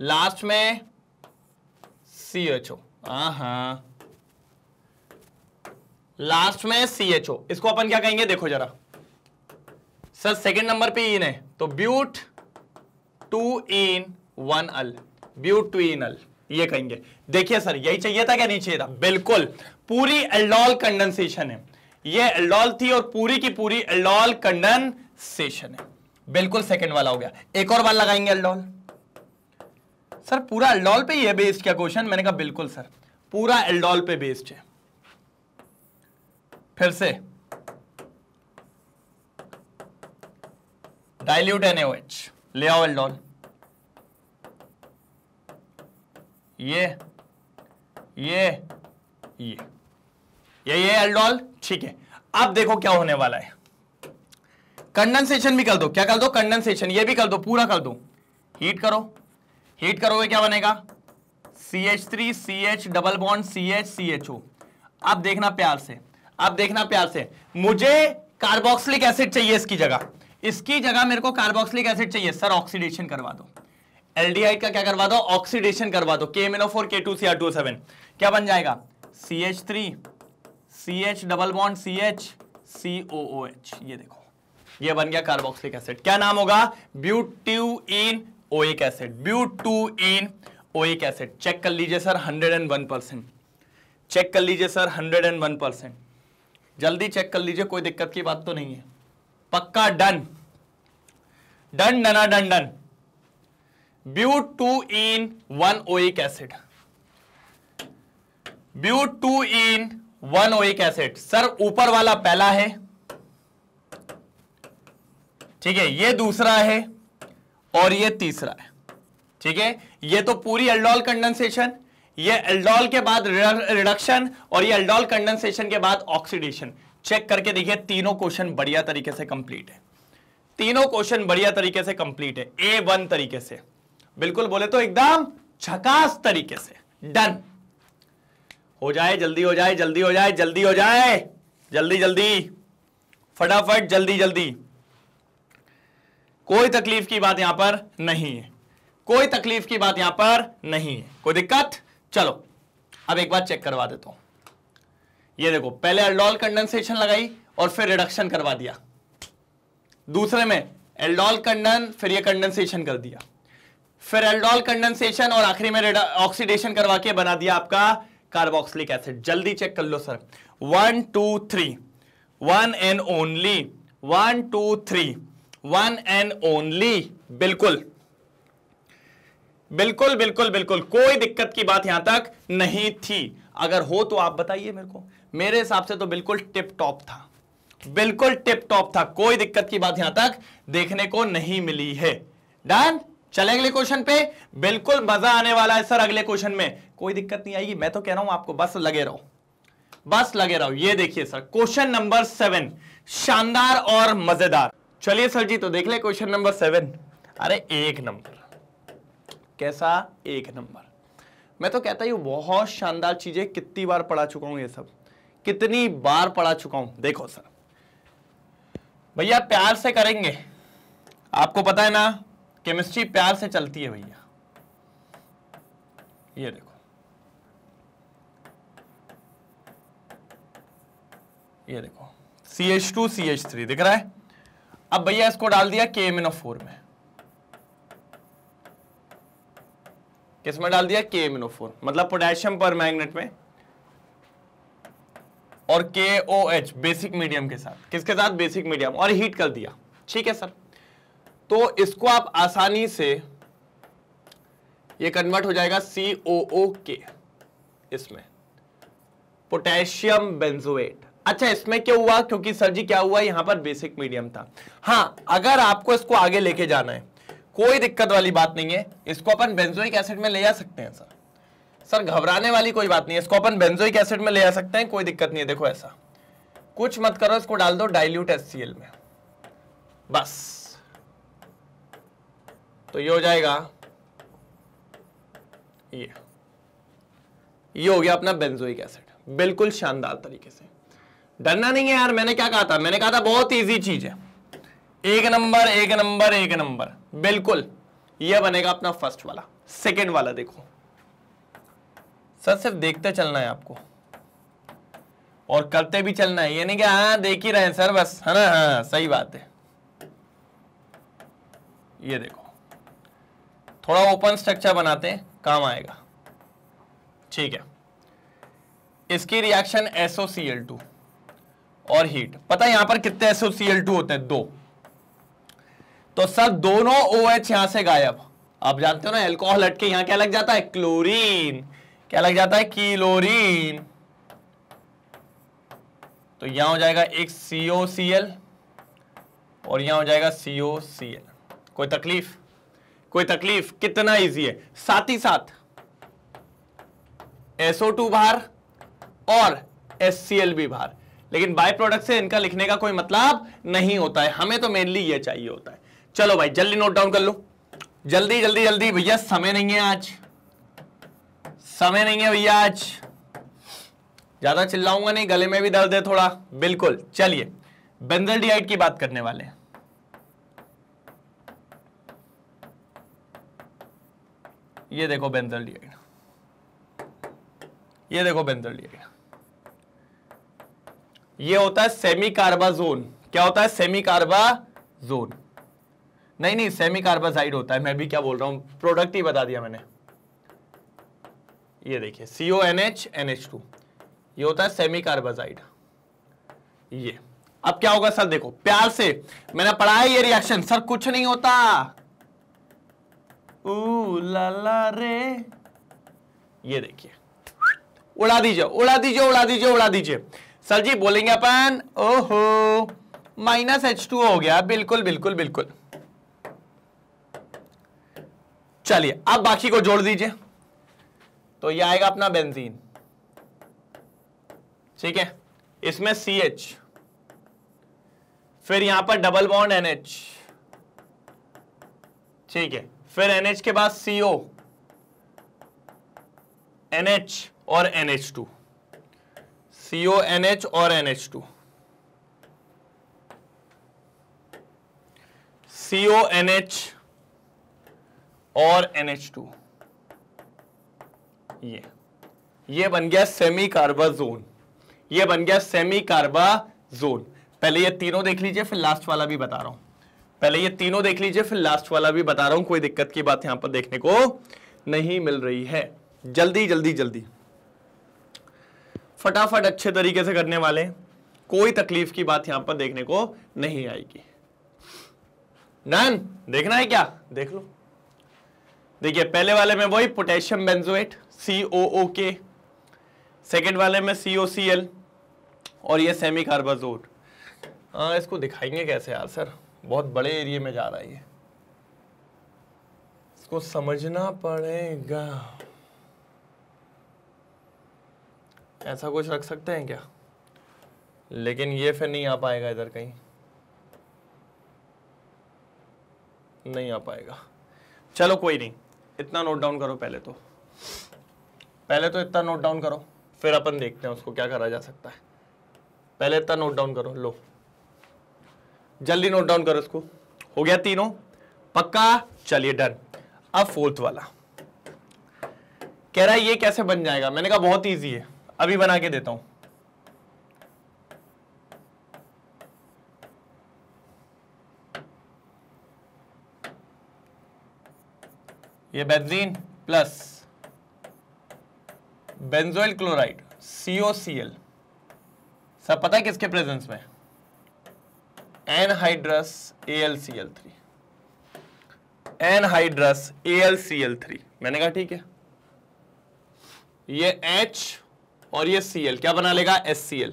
लास्ट में सी एच ओ हा लास्ट में सी एच ओ इसको अपन क्या कहेंगे देखो जरा सर सेकंड नंबर पे इन e है तो but two in one al but two in al ये कहेंगे देखिए सर यही चाहिए था क्या नहीं चाहिए था बिल्कुल पूरी एल्डोल कंडेंसेशन है ये एल्डोल थी और पूरी की पूरी एल्डोल कंडेंसेशन है बिल्कुल सेकंड वाला हो गया एक और बार लगाएंगे एल्डोल सर पूरा एल्डोल पे ही है बेस्ड क्या क्वेश्चन मैंने कहा बिल्कुल सर पूरा एल्डोल पे बेस्ड है फिर से डाइल्यूट एनएओएच ले आओ एल्डोल ये ये ये ये ये एल्डोल ठीक है अब देखो क्या होने वाला है कंडेंसेशन भी कर दो क्या कर दो कंडेंसेशन ये भी कर दो पूरा कर दो हीट करो हीट करोगे क्या बनेगा C H three C H double bond C H C H O अब देखना प्यार से अब देखना प्यार से मुझे कार्बोक्सिलिक एसिड चाहिए इसकी जगह इसकी जगह मेरे को कार्बोक्सिलिक एसिड चाहिए सर ऑक्सीडेशन करवा दो एल्डिहाइड का क्या करवा दो ऑक्सीडेशन करवा दो K M N O four K two C R two seven क्या बन जाएगा C H three C H double bond C H C O O H ये देखो ये बन गया कार्बोक्सिलिक एसिड क्या नाम होगा butyne oic acid butyne oic acid check कर लीजिए sir hundred and one percent check कर लीजिए sir hundred and one percent जल्दी चेक कर लीजिए कोई दिक्कत की बात तो नहीं है पक्का डन डन डना done done but two in one oic acid but two in one oic acid sir ऊपर वाला पहला है ठीक है ये दूसरा है और ये तीसरा है ठीक है ये तो पूरी एल्डोल कंडेंसेशन ये एल्डोल के बाद रिडक्शन और ये एल्डोल कंडेंसेशन के बाद ऑक्सीडेशन चेक करके देखिए तीनों क्वेश्चन बढ़िया तरीके से कंप्लीट है तीनों क्वेश्चन बढ़िया तरीके से कंप्लीट है ए वन तरीके से बिल्कुल बोले तो एकदम छकास तरीके से डन हो जाए जल्दी हो जाए जल्दी हो जाए जल्दी हो जाए जल्दी जल्दी फटाफट जल्दी जल्दी कोई तकलीफ की बात यहां पर नहीं है कोई तकलीफ की बात यहां पर नहीं है कोई दिक्कत चलो अब एक बार चेक करवा देता हूं ये देखो पहले एल्डोल कंडेंसेशन लगाई और फिर रिडक्शन करवा दिया दूसरे में एल्डोल कंडन फिर ये कंडेंसेशन कर दिया फिर एल्डोल कंडेंसेशन और आखिरी में ऑक्सीडेशन करवा के बना दिया आपका कार्बोक्सिलिक एसिड जल्दी चेक कर लो sir one two three one and only one two three one and only बिल्कुल बिल्कुल बिल्कुल बिल्कुल कोई दिक्कत की बात यहां तक नहीं थी अगर हो तो आप बताइए मेरे को मेरे हिसाब से तो बिल्कुल टिप टॉप था बिल्कुल टिप टॉप था कोई दिक्कत की बात यहां तक देखने को नहीं मिली है डन चले अगले क्वेश्चन पे बिल्कुल मजा आने वाला है सर अगले क्वेश्चन में कोई दिक्कत नहीं आएगी मैं तो कह रहा हूं आपको बस लगे रहो बस लगे रहो ये देखिए सर क्वेश्चन नंबर सेवन शानदार और मजेदार चलिए सर जी तो देख ले क्वेश्चन नंबर सेवन अरे एक नंबर कैसा एक नंबर मैं तो कहता हूं बहुत शानदार चीजें कितनी बार पढ़ा चुका हूं ये सब कितनी बार पढ़ा चुका हूं देखो सर भैया प्यार से करेंगे आपको पता है ना केमिस्ट्री प्यार से चलती है भैया ये देखो ये देखो C H two C H three दिख रहा है अब भैया इसको डाल दिया के एम फोर में किसमें डाल दिया के एम फोर मतलब पोटेशियम पर मैग्नेट में और के ओ एच बेसिक मीडियम के साथ किसके साथ बेसिक मीडियम और हीट कर दिया ठीक है सर तो इसको आप आसानी से ये कन्वर्ट हो जाएगा सीओओ के इसमें पोटेशियम बेंजोएट अच्छा इसमें क्या हुआ क्योंकि सर जी क्या हुआ यहां पर बेसिक मीडियम था हां अगर आपको इसको आगे लेके जाना है कोई दिक्कत वाली बात नहीं है इसको अपन बेंजोइक एसिड में ले जा सकते हैं सर सर घबराने वाली कोई बात नहीं है इसको अपन बेंजोइक एसिड में ले जा सकते हैं कोई दिक्कत नहीं है देखो ऐसा कुछ मत करो इसको डाल दो डाइल्यूट एस में बस तो ये हो जाएगा ये ये हो गया अपना बेंजोइक एसिड बिल्कुल शानदार तरीके से डरना नहीं है यार मैंने क्या कहा था मैंने कहा था बहुत इजी चीज है एक नंबर एक नंबर एक नंबर बिल्कुल ये बनेगा अपना फर्स्ट वाला सेकंड वाला देखो सर सिर्फ देखते चलना है आपको और करते भी चलना है यानी कि हाँ देख ही रहे हैं सर बस है हाँ, ना हाँ सही बात है ये देखो थोड़ा ओपन स्ट्रक्चर बनाते हैं काम आएगा ठीक है इसकी रिएक्शन एसओसीएल टू और हीट पता है यहां पर कितने एसओसीएल टू होते हैं दो तो सर दोनों ओ एच यहां से गायब आप जानते हो ना एल्कोहल हटके यहां क्या लग जाता है क्लोरीन क्या लग जाता है क्लोरीन तो यहां हो जाएगा एक सीओ सी एल और यहां हो जाएगा सीओ सी एल कोई तकलीफ कोई तकलीफ कितना इजी है साथ ही साथ SO2 बाहर और HCl भी बाहर लेकिन बाय प्रोडक्ट से इनका लिखने का कोई मतलब नहीं होता है हमें तो मेनली ये चाहिए होता है चलो भाई जल्दी नोट डाउन कर लो जल्दी जल्दी जल्दी भैया समय नहीं है आज समय नहीं है भैया आज ज्यादा चिल्लाऊंगा नहीं गले में भी दर्द है थोड़ा बिल्कुल चलिए बेंजल डीआइड की बात करने वाले हैं ये देखो बेंजल डिहाइड ये देखो बेंजल डिहाइड ये होता है सेमी कार्बा जोन क्या होता है सेमी कार्बा जोन नहीं नहीं सेमी कार्बाजाइड होता है मैं भी क्या बोल रहा हूं प्रोडक्ट ही बता दिया मैंने ये देखिए CO N H N H two ये होता है सेमी कार्बाजाइड ये अब क्या होगा सर देखो प्यार से मैंने पढ़ा है ये रिएक्शन सर कुछ नहीं होता लाला रे ये देखिए उड़ा दीजिए उड़ा दीजिए उड़ा दीजिए उड़ा दीजिए सर जी बोलेंगे अपन ओहो माइनस एच टू हो गया बिल्कुल बिल्कुल बिल्कुल चलिए अब बाकी को जोड़ दीजिए तो ये आएगा अपना बेंजीन ठीक है इसमें सी एच फिर यहां पर डबल बॉन्ड एन एच ठीक है फिर एनएच के बाद सीओ एनएच और एनएच टू सीओ और एनएच टू सीओ और एनएच टू ये ये बन गया सेमी कार्बा जोन ये बन गया सेमी कार्बा जोन पहले ये तीनों देख लीजिए फिर लास्ट वाला भी बता रहा हूं पहले ये तीनों देख लीजिए फिर लास्ट वाला भी बता रहा हूं कोई दिक्कत की बात यहां पर देखने को नहीं मिल रही है जल्दी जल्दी जल्दी फटाफट अच्छे तरीके से करने वाले कोई तकलीफ की बात यहां पर देखने को नहीं आएगी नन देखना है क्या देख लो देखिए पहले वाले में वही पोटेशियम बेंजोएट सीओ के सेकेंड वाले में सीओ सी एल और ये सेमी कार्बाजोट इसको दिखाएंगे कैसे यार सर बहुत बड़े एरिए में जा रहा है इसको समझना पड़ेगा ऐसा कुछ रख सकते हैं क्या लेकिन ये फिर नहीं आ पाएगा इधर कहीं नहीं आ पाएगा चलो कोई नहीं इतना नोट डाउन करो पहले तो पहले तो इतना नोट डाउन करो फिर अपन देखते हैं उसको क्या करा जा सकता है पहले इतना नोट डाउन करो लो जल्दी नोट डाउन करो इसको हो गया तीनों पक्का चलिए डन अब फोर्थ वाला कह रहा है ये कैसे बन जाएगा मैंने कहा बहुत इजी है अभी बना के देता हूं ये benzene plus benzoyl chloride CO L सब पता है किसके प्रेजेंस में एनहाइड्रस थ्री एनहाइड्रस थ्री मैंने कहा ठीक है ये H और ये Cl क्या बना लेगा HCl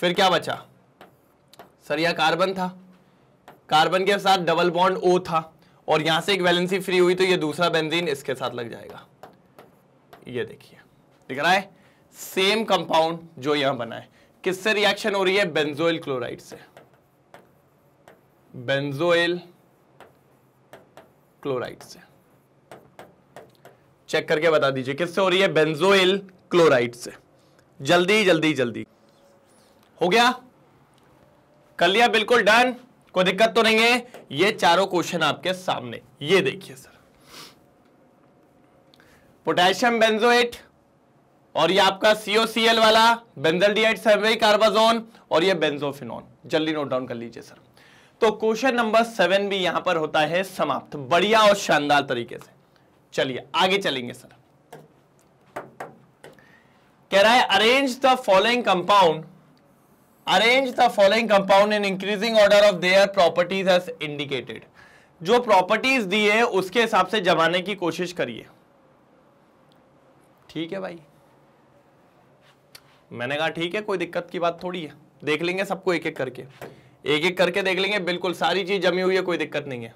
फिर क्या बचा सर यह कार्बन था कार्बन के साथ डबल बॉन्ड O था और यहां से एक वैलेंसी फ्री हुई तो ये दूसरा बेंजीन इसके साथ लग जाएगा ये देखिए दिख रहा है सेम कंपाउंड जो यहां बना है किससे रिएक्शन हो रही है बेंजोइल क्लोराइड से बेंजोइल क्लोराइड से चेक करके बता दीजिए किससे हो रही है बेंजोइल क्लोराइड से जल्दी जल्दी जल्दी हो गया कर लिया बिल्कुल डन कोई दिक्कत तो नहीं है ये चारों क्वेश्चन आपके सामने ये देखिए सर पोटेशियम बेंजोएट और ये आपका सीओसीएल वाला बेंजल सेवेरिक कार्बाजोन और ये बेंजोफिनॉन जल्दी नोट डाउन कर लीजिए सर तो क्वेश्चन नंबर सेवन भी यहां पर होता है समाप्त बढ़िया और शानदार तरीके से चलिए आगे चलेंगे सर कह रहा है arrange the following compound arrange the following compound in increasing order of their properties as indicated जो प्रॉपर्टीज दी है उसके हिसाब से जमाने की कोशिश करिए ठीक है भाई मैंने कहा ठीक है कोई दिक्कत की बात थोड़ी है देख लेंगे सबको एक एक करके एक एक करके देख लेंगे बिल्कुल सारी चीज जमी हुई है कोई दिक्कत नहीं है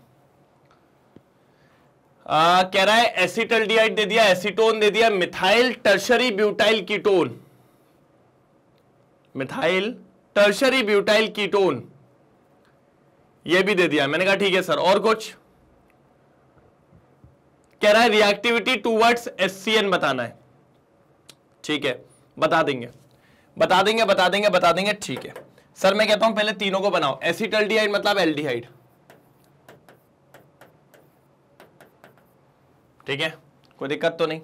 आ, कह रहा है एसिटल दे दिया एसिटोन दे दिया methyl tertiary butyl ketone methyl tertiary butyl ketone ये भी दे दिया मैंने कहा ठीक है सर और कुछ कह रहा है रिएक्टिविटी टूवर्ड्स एस बताना है ठीक है बता देंगे बता देंगे बता देंगे बता देंगे ठीक है सर मैं कहता हूं पहले तीनों को बनाओ एसिटल्डिहाइड मतलब एल्डिहाइड ठीक है कोई दिक्कत तो नहीं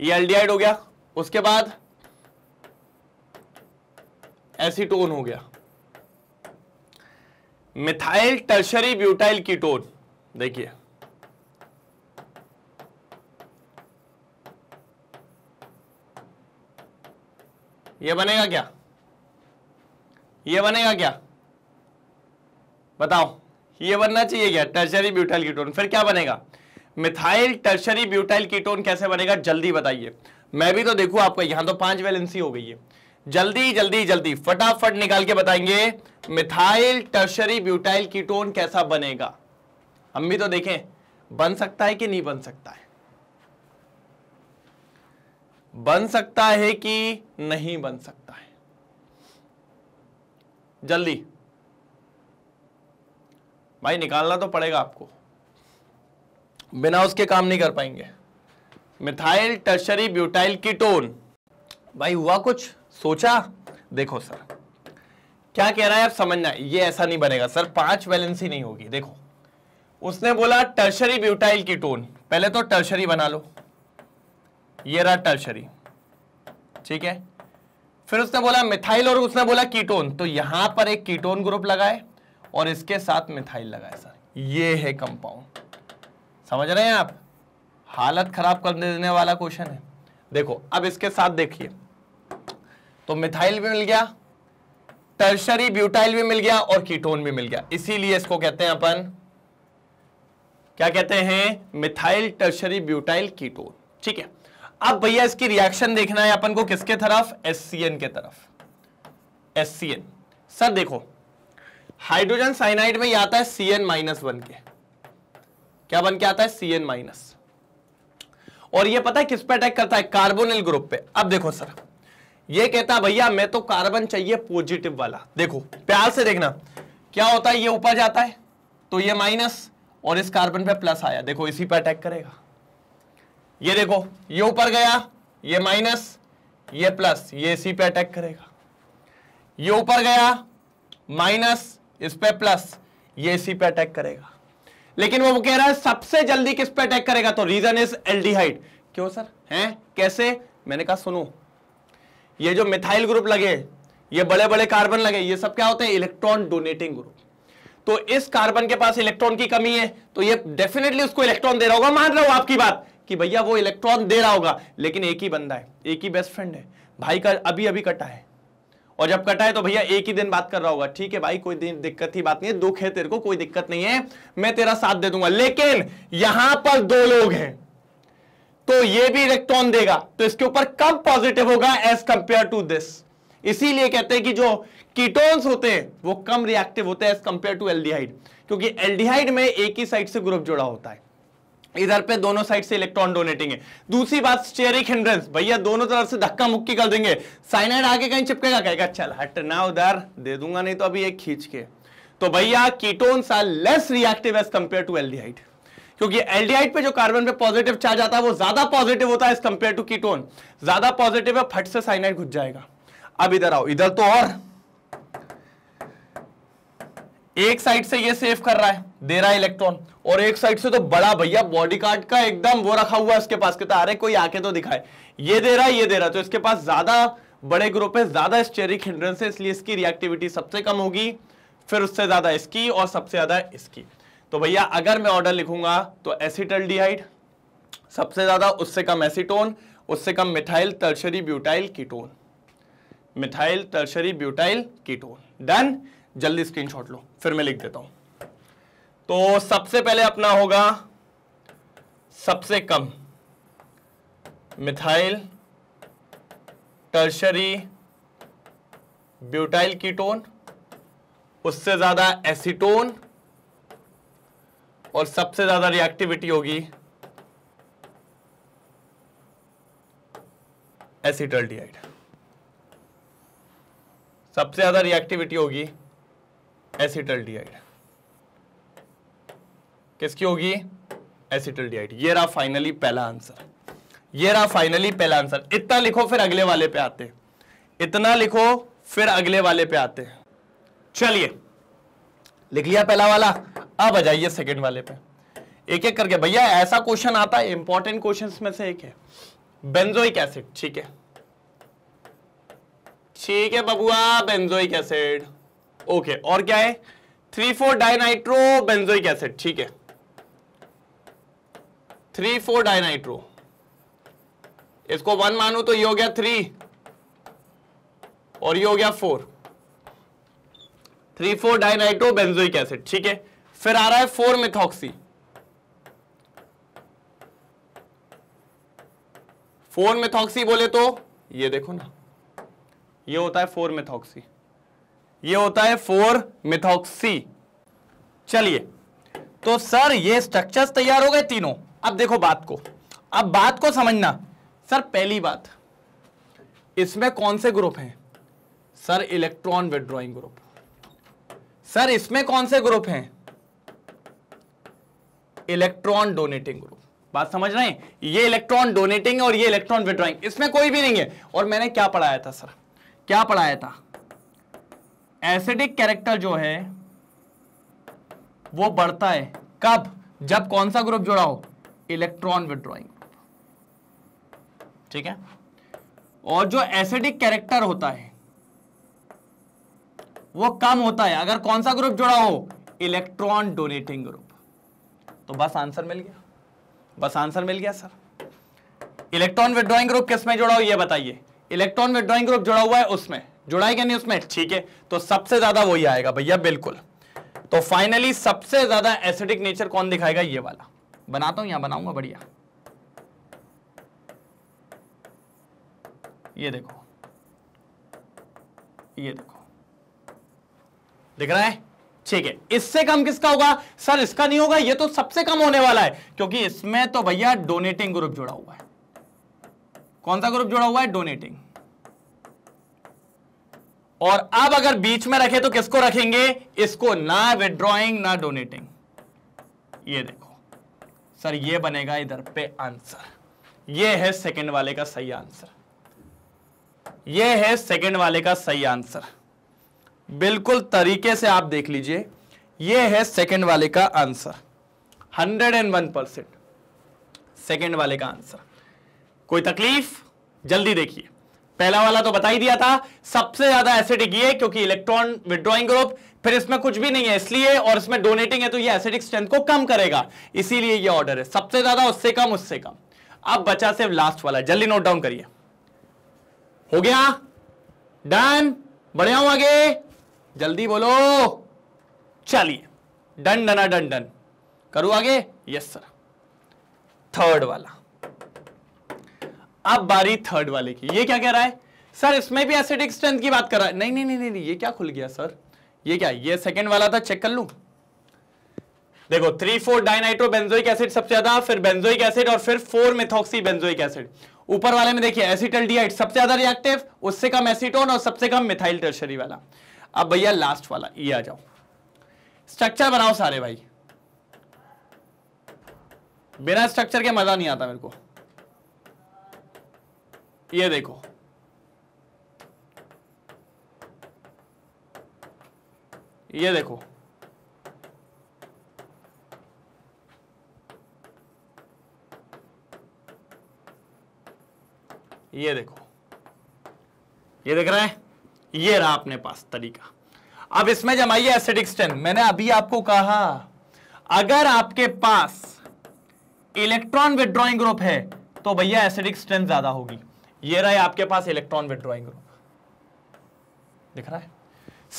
ये एल्डिहाइड हो गया उसके बाद एसीटोन हो गया मिथाइल टर्शरी ब्यूटाइल कीटोन देखिए ये बनेगा क्या ये बनेगा क्या बताओ ये बनना चाहिए क्या टर्शरी ब्यूटाइल कीटोन फिर क्या बनेगा मिथाइल टर्शरी ब्यूटाइल कीटोन कैसे बनेगा जल्दी बताइए मैं भी तो देखू आपका यहां तो पांच वैलेंसी हो गई है जल्दी जल्दी जल्दी फटाफट निकाल के बताएंगे मिथाइल टर्शरी ब्यूटाइल कीटोन कैसा बनेगा हम भी तो देखें बन सकता है कि नहीं बन सकता है बन सकता है कि नहीं बन सकता है जल्दी भाई निकालना तो पड़ेगा आपको बिना उसके काम नहीं कर पाएंगे मिथाइल टर्शरी ब्यूटाइल कीटोन भाई हुआ कुछ सोचा देखो सर क्या कह रहा है आप समझना ये ऐसा नहीं बनेगा सर पांच बैलेंस ही नहीं होगी देखो उसने बोला टर्शरी ब्यूटाइल कीटोन पहले तो टर्शरी बना लो ये रहा टर्शरी ठीक है फिर उसने बोला मिथाइल और उसने बोला कीटोन तो यहां पर एक कीटोन ग्रुप लगाए और इसके साथ मिथाइल लगाए सर ये है कंपाउंड समझ रहे हैं आप हालत खराब कर देने वाला क्वेश्चन है देखो अब इसके साथ देखिए तो मिथाइल भी मिल गया टर्शरी ब्यूटाइल भी मिल गया और कीटोन भी मिल गया इसीलिए इसको कहते हैं अपन क्या कहते हैं मिथाइल टर्शरी ब्यूटाइल कीटोन ठीक है अब भैया इसकी रिएक्शन देखना है अपन को किसके तरफ एस के तरफ एस सर देखो हाइड्रोजन साइनाइड में आता है सी एन माइनस वन के क्या बन के आता है सी एन माइनस और ये पता है किस पे अटैक करता है कार्बोनिल ग्रुप पे अब देखो सर ये कहता भैया मैं तो कार्बन चाहिए पॉजिटिव वाला देखो प्यार से देखना क्या होता है ये ऊपर जाता है तो ये माइनस और इस कार्बन पे प्लस आया देखो इसी पे अटैक करेगा ये देखो ये ऊपर गया ये माइनस ये प्लस ये इसी पे अटैक करेगा ये ऊपर गया माइनस इस पे प्लस ये इसी पे अटैक करेगा लेकिन वो कह रहा है सबसे जल्दी किस पे अटैक करेगा तो रीजन इज एल्डिहाइड क्यों सर हैं कैसे मैंने कहा सुनो ये जो मिथाइल ग्रुप लगे ये बड़े बड़े कार्बन लगे ये सब क्या होते हैं इलेक्ट्रॉन डोनेटिंग ग्रुप तो इस कार्बन के पास इलेक्ट्रॉन की कमी है तो ये डेफिनेटली उसको इलेक्ट्रॉन दे रहा होगा मान रहा हूं आपकी बात कि भैया वो इलेक्ट्रॉन दे रहा होगा लेकिन एक ही बंदा है एक ही बेस्ट फ्रेंड है भाई का अभी अभी कटा है और जब कटा है तो भैया एक ही दिन बात कर रहा होगा ठीक है भाई कोई दिक्कत ही बात नहीं है दुख है तेरे को कोई दिक्कत नहीं है मैं तेरा साथ दे दूंगा लेकिन यहां पर दो लोग हैं तो ये भी इलेक्ट्रॉन देगा तो इसके ऊपर कम पॉजिटिव होगा एज कंपेयर टू दिस इसीलिए कहते हैं कि जो कीटोन्स होते हैं वो कम रिएक्टिव होते हैं एज कंपेयर टू एल क्योंकि एल में एक ही साइड से ग्रुप जुड़ा होता है इधर पे दोनों साइड से इलेक्ट्रॉन डोनेटिंग है दूसरी बात स्टेरिक हिंड्रेंस भैया दोनों तरफ से धक्का मुक्की कर देंगे साइनाइड आगे कहीं चिपकेगा कहेगा चल हटना उधर दे दूंगा नहीं तो अभी एक खींच के तो भैया ketones are less reactive as compare to एल क्योंकि एल्डिहाइड पे जो कार्बन पे पॉजिटिव चार्ज आता है वो ज्यादा पॉजिटिव होता है एज कंपेयर टू कीटोन ज्यादा पॉजिटिव है फट से साइनाइड घुस जाएगा अब इधर आओ इधर तो और एक साइड से ये सेव कर रहा है दे रहा है इलेक्ट्रॉन और एक साइड से तो बड़ा भैया बॉडी कार्ड का एकदम वो रखा हुआ है उसके पास कहता अरे कोई आके तो दिखाए ये दे रहा है ये दे रहा है तो इसके पास ज्यादा बड़े ग्रुप है ज्यादा स्टेरिक हिंड्रेंस है इसलिए इसकी रिएक्टिविटी सबसे कम होगी फिर उससे ज्यादा इसकी और सबसे ज्यादा इसकी तो भैया अगर मैं ऑर्डर लिखूंगा तो एसिटल सबसे ज्यादा उससे कम एसिटोन उससे कम methyl tertiary butyl ketone methyl tertiary butyl ketone done जल्दी स्क्रीनशॉट लो फिर मैं लिख देता हूं तो सबसे पहले अपना होगा सबसे कम मिथाइल टर्शरी ब्यूटाइल कीटोन उससे ज्यादा एसीटोन और सबसे ज्यादा रिएक्टिविटी होगी एसिटल सबसे ज्यादा रिएक्टिविटी होगी एसिटल्डिहाइड किसकी होगी एसिटल्डिहाइड ये रहा फाइनली पहला आंसर ये रहा फाइनली पहला आंसर इतना लिखो फिर अगले वाले पे आते इतना लिखो फिर अगले वाले पे आते चलिए लिख लिया पहला वाला अब आ जाइए सेकंड वाले पे एक एक करके भैया ऐसा क्वेश्चन आता है इंपॉर्टेंट क्वेश्चन में से एक है बेंजोइक एसिड ठीक है ठीक है बबुआ बेंजोइक एसिड ओके और क्या है three four dinitro benzoic acid ठीक है थ्री फोर डायनाइट्रो इसको वन मानू तो ये हो गया थ्री और ये हो गया four three four dinitro benzoic acid ठीक है फिर आ रहा है फोर मिथॉक्सी फोर मिथॉक्सी बोले तो ये देखो ना ये होता है फोर मिथॉक्सी ये होता है फोर मिथॉक्सी चलिए तो सर ये स्ट्रक्चर्स तैयार हो गए तीनों अब देखो बात को अब बात को समझना सर पहली बात इसमें कौन से ग्रुप हैं sir electron withdrawing group sir इसमें कौन से ग्रुप हैं इलेक्ट्रॉन डोनेटिंग ग्रुप बात समझ रहे हैं ये इलेक्ट्रॉन डोनेटिंग और ये इलेक्ट्रॉन विड्रॉइंग इसमें कोई भी नहीं है और मैंने क्या पढ़ाया था सर क्या पढ़ाया था एसिडिक कैरेक्टर जो है वो बढ़ता है कब जब कौन सा ग्रुप जुड़ा हो इलेक्ट्रॉन विड्रॉइंग ठीक है और जो एसिडिक कैरेक्टर होता है वो कम होता है अगर कौन सा ग्रुप जुड़ा हो इलेक्ट्रॉन डोनेटिंग ग्रुप तो बस आंसर मिल गया बस आंसर मिल गया सर इलेक्ट्रॉन विड्रॉइंग ग्रुप किसमें जुड़ा हो ये बताइए इलेक्ट्रॉन विड्रॉइंग ग्रुप जुड़ा हुआ है उसमें जुड़ाई नहीं उसमें ठीक है तो सबसे ज्यादा वही आएगा भैया बिल्कुल तो फाइनली सबसे ज्यादा एसिडिक नेचर कौन दिखाएगा ये वाला बनाता हूं यहां बनाऊंगा बढ़िया ये देखो ये देखो दिख रहा है ठीक है इससे कम किसका होगा सर इसका नहीं होगा ये तो सबसे कम होने वाला है क्योंकि इसमें तो भैया डोनेटिंग ग्रुप जुड़ा हुआ है कौन सा ग्रुप जुड़ा हुआ है डोनेटिंग और अब अगर बीच में रखे तो किसको रखेंगे इसको ना विड्रॉइंग ना डोनेटिंग ये देखो सर ये बनेगा इधर पे आंसर ये है सेकंड वाले का सही आंसर ये है सेकंड वाले का सही आंसर बिल्कुल तरीके से आप देख लीजिए ये है सेकंड वाले का answer hundred and one percent second वाले का आंसर कोई तकलीफ जल्दी देखिए पहला वाला तो बता ही दिया था सबसे ज्यादा एसिडिक ये क्योंकि इलेक्ट्रॉन विड्रॉइंग ग्रुप फिर इसमें कुछ भी नहीं है इसलिए और इसमें डोनेटिंग है तो ये एसिडिक स्ट्रेंथ को कम करेगा इसीलिए ये ऑर्डर है सबसे ज्यादा उससे कम उससे कम अब बचा सिर्फ लास्ट वाला जल्दी नोट डाउन करिए हो गया डन बढ़िया हूं आगे जल्दी बोलो चलिए डन डना डन डन करू आगे यस सर थर्ड वाला अब बारी थर्ड वाले की ये क्या कह रहा है सर इसमें भी एसिडिक स्ट्रेंथ की बात कर रहा है नहीं नहीं नहीं नहीं, नहीं ये क्या खुल गया सर ये क्या ये सेकंड वाला था चेक कर लू देखो three four dinitro benzoic acid सबसे ज्यादा फिर बेंजोइक एसिड और फिर फोर मेथोक्सी बेंजोइक एसिड ऊपर वाले में देखिए एसिटल्डिहाइड सबसे ज्यादा रिएक्टिव उससे कम एसिटोन और सबसे कम मिथाइल टर्शरी वाला अब भैया लास्ट वाला ये आ जाओ स्ट्रक्चर बनाओ सारे भाई बिना स्ट्रक्चर के मजा नहीं आता मेरे को ये देखो ये देखो ये देखो ये देख रहे हैं ये रहा अपने पास तरीका अब इसमें जमाइए एसिडिक स्ट्रेंथ मैंने अभी आपको कहा अगर आपके पास इलेक्ट्रॉन विद्रॉइंग ग्रुप है तो भैया एसिडिक स्ट्रेंथ ज्यादा होगी ये रहा आपके पास इलेक्ट्रॉन विड्रॉइंग ग्रुप दिख रहा है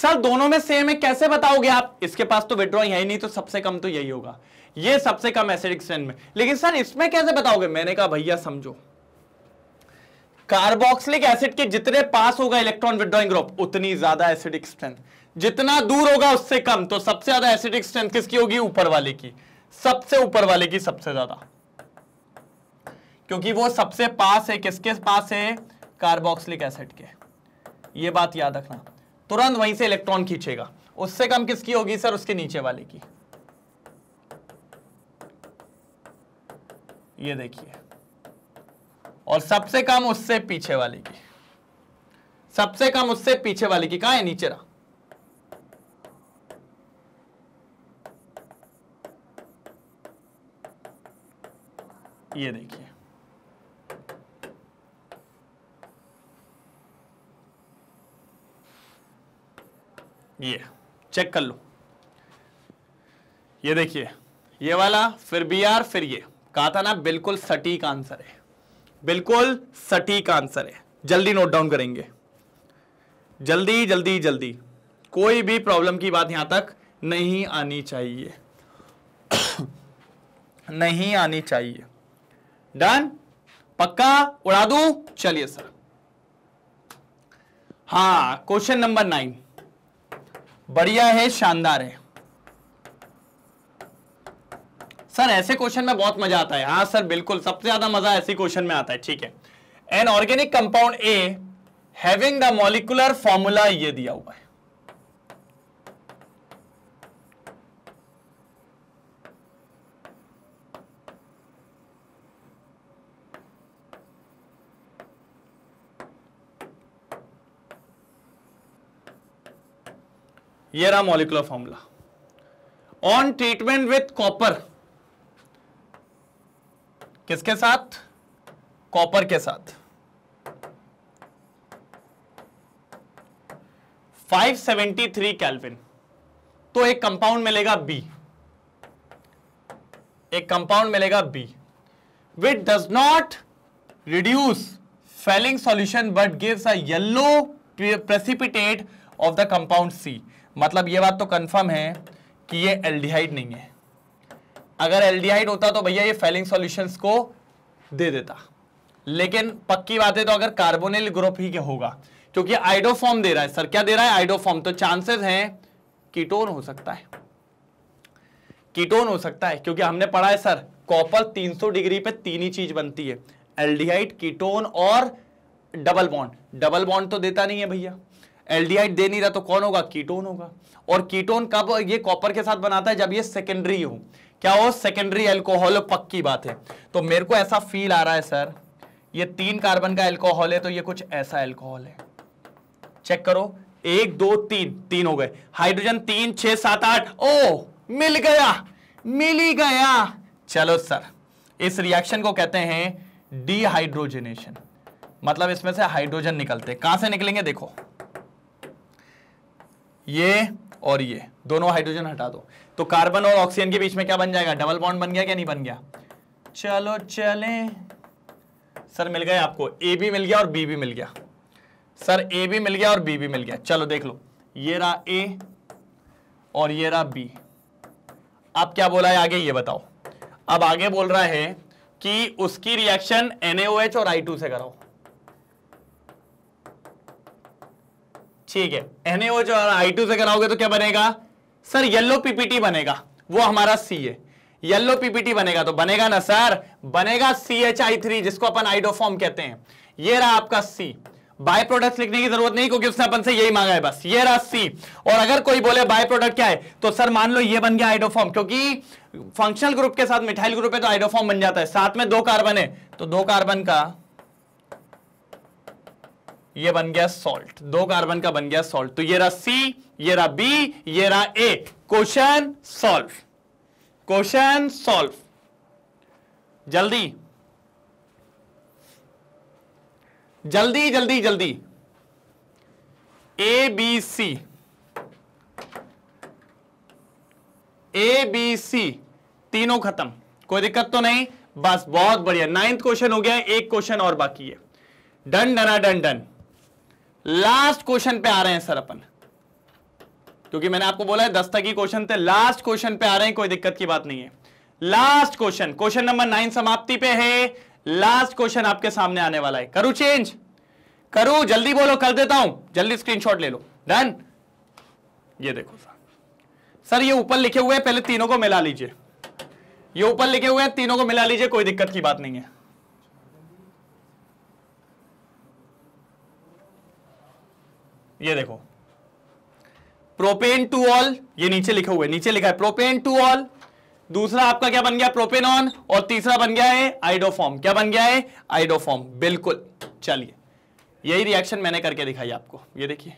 सर दोनों में सेम है कैसे बताओगे आप इसके पास तो विड्रॉइंग है ही नहीं तो सबसे कम तो यही होगा ये सबसे कम एसिडिक स्ट्रेन में लेकिन सर इसमें कैसे बताओगे मैंने कहा भैया समझो कार्बोक्सिलिक एसिड के जितने पास होगा इलेक्ट्रॉन विड्रॉइंग ग्रुप उतनी ज्यादा एसिडिक स्ट्रेंथ जितना दूर होगा उससे कम तो सबसे ज्यादा एसिडिक स्ट्रेंथ किसकी होगी ऊपर वाले की सबसे ऊपर वाले की सबसे ज्यादा क्योंकि वो सबसे पास है किसके पास है कार्बोक्सिलिक एसिड के ये बात याद रखना तुरंत वहीं से इलेक्ट्रॉन खींचेगा उससे कम किसकी होगी सर उसके नीचे वाले की ये देखिए और सबसे कम उससे पीछे वाले की सबसे कम उससे पीछे वाले की कहा है नीचे रहा ये देखिए ये चेक कर लो ये देखिए ये वाला फिर बी आर फिर ये कहा था ना बिल्कुल सटीक आंसर है बिल्कुल सटीक आंसर है जल्दी नोट डाउन करेंगे जल्दी जल्दी जल्दी कोई भी प्रॉब्लम की बात यहां तक नहीं आनी चाहिए नहीं आनी चाहिए डन पक्का उड़ा दू चलिए सर हाँ क्वेश्चन नंबर नाइन बढ़िया है शानदार है सर ऐसे क्वेश्चन में बहुत मजा आता है हाँ सर बिल्कुल सबसे ज्यादा मजा ऐसे क्वेश्चन में आता है ठीक है an organic compound A having the molecular formula ये दिया हुआ है ये रहा molecular formula on treatment with copper किसके साथ कॉपर के साथ 573 कैल्विन तो एक कंपाउंड मिलेगा बी एक कंपाउंड मिलेगा B with does not reduce Fehling solution but gives a yellow precipitate of the compound C मतलब ये बात तो कंफर्म है कि ये एल्डिहाइड नहीं है अगर एल्डिहाइड होता तो भैया ये फेलिंग सॉल्यूशंस को दे देता लेकिन पक्की बात है तो अगर कार्बोनिल ग्रुप ही के होगा क्योंकि आइडोफॉर्म दे रहा है सर क्या दे रहा है आइडोफॉर्म तो चांसेस हैं कीटोन हो सकता है कीटोन हो सकता है क्योंकि हमने पढ़ा है सर कॉपर 300 डिग्री पे तीन ही चीज बनती है एल्डिहाइड कीटोन और डबल बॉन्ड डबल बॉन्ड तो देता नहीं है भैया एल्डिहाइड दे नहीं रहा तो कौन होगा कीटोन होगा और कीटोन कब ये कॉपर के साथ बनाता है जब ये सेकेंडरी हो क्या हो सेकेंडरी एल्कोहल पक्की बात है तो मेरे को ऐसा फील आ रहा है सर ये तीन कार्बन का एल्कोहल है तो ये कुछ ऐसा एल्कोहल है चेक करो एक दो तीन तीन हो गए हाइड्रोजन तीन छह सात आठ ओ मिल गया मिल ही गया चलो सर इस रिएक्शन को कहते हैं डीहाइड्रोजनेशन मतलब इसमें से हाइड्रोजन निकलते कहां से निकलेंगे देखो ये और ये दोनों हाइड्रोजन हटा दो तो कार्बन और ऑक्सीजन के बीच में क्या बन जाएगा डबल बॉन्ड बन गया क्या नहीं बन गया चलो चले सर मिल गए आपको ए भी मिल गया और बी भी मिल गया सर ए भी मिल गया और बी भी मिल गया चलो देख लो ये रहा ए और ये रहा बी अब क्या बोला है आगे ये बताओ अब आगे बोल रहा है कि उसकी रिएक्शन एनएओएच और टू से कराओ ठीक है एनएओ जो आई टू से कराओगे तो क्या बनेगा सर येल्लो पीपीटी बनेगा वो हमारा सी है येल्लो पीपीटी बनेगा तो बनेगा ना सर बनेगा सी एच आई थ्री जिसको अपन आइडोफॉर्म कहते हैं ये रहा आपका सी बाय प्रोडक्ट लिखने की जरूरत नहीं क्योंकि उसने अपन से यही मांगा है बस ये रहा सी और अगर कोई बोले बाय प्रोडक्ट क्या है तो सर मान लो ये बन गया आइडोफॉर्म क्योंकि फंक्शनल ग्रुप के साथ मिठाइल ग्रुप है तो आइडोफॉर्म बन जाता है साथ में दो कार्बन है तो दो कार्बन का ये बन गया सॉल्ट दो कार्बन का बन गया सॉल्ट तो ये रहा सी ये रहा बी ये रहा A question solve question solve जल्दी जल्दी जल्दी जल्दी ए बी सी ए बी सी तीनों खत्म कोई दिक्कत तो नहीं बस बहुत बढ़िया नाइन्थ क्वेश्चन हो गया एक क्वेश्चन और बाकी है डन डना डन डन लास्ट क्वेश्चन पे आ रहे हैं सर अपन क्योंकि मैंने आपको बोला है दस तक ही क्वेश्चन थे लास्ट क्वेश्चन पे आ रहे हैं कोई दिक्कत की बात नहीं है last question question number nine समाप्ति पे है लास्ट क्वेश्चन आपके सामने आने वाला है करू चेंज करूं जल्दी बोलो कर देता हूं जल्दी स्क्रीनशॉट ले लो डन ये देखो सर सर ये ऊपर लिखे हुए हैं पहले तीनों को मिला लीजिए ये ऊपर लिखे हुए हैं तीनों को मिला लीजिए कोई दिक्कत की बात नहीं है ये देखो प्रोपेन टू ऑल ये नीचे लिखे हुए नीचे लिखा है प्रोपेन टू ऑल दूसरा आपका क्या बन गया प्रोपेन ऑन और तीसरा बन गया है आइडोफॉर्म क्या बन गया है आइडोफॉर्म बिल्कुल चलिए यही रिएक्शन मैंने करके दिखाई आपको ये देखिए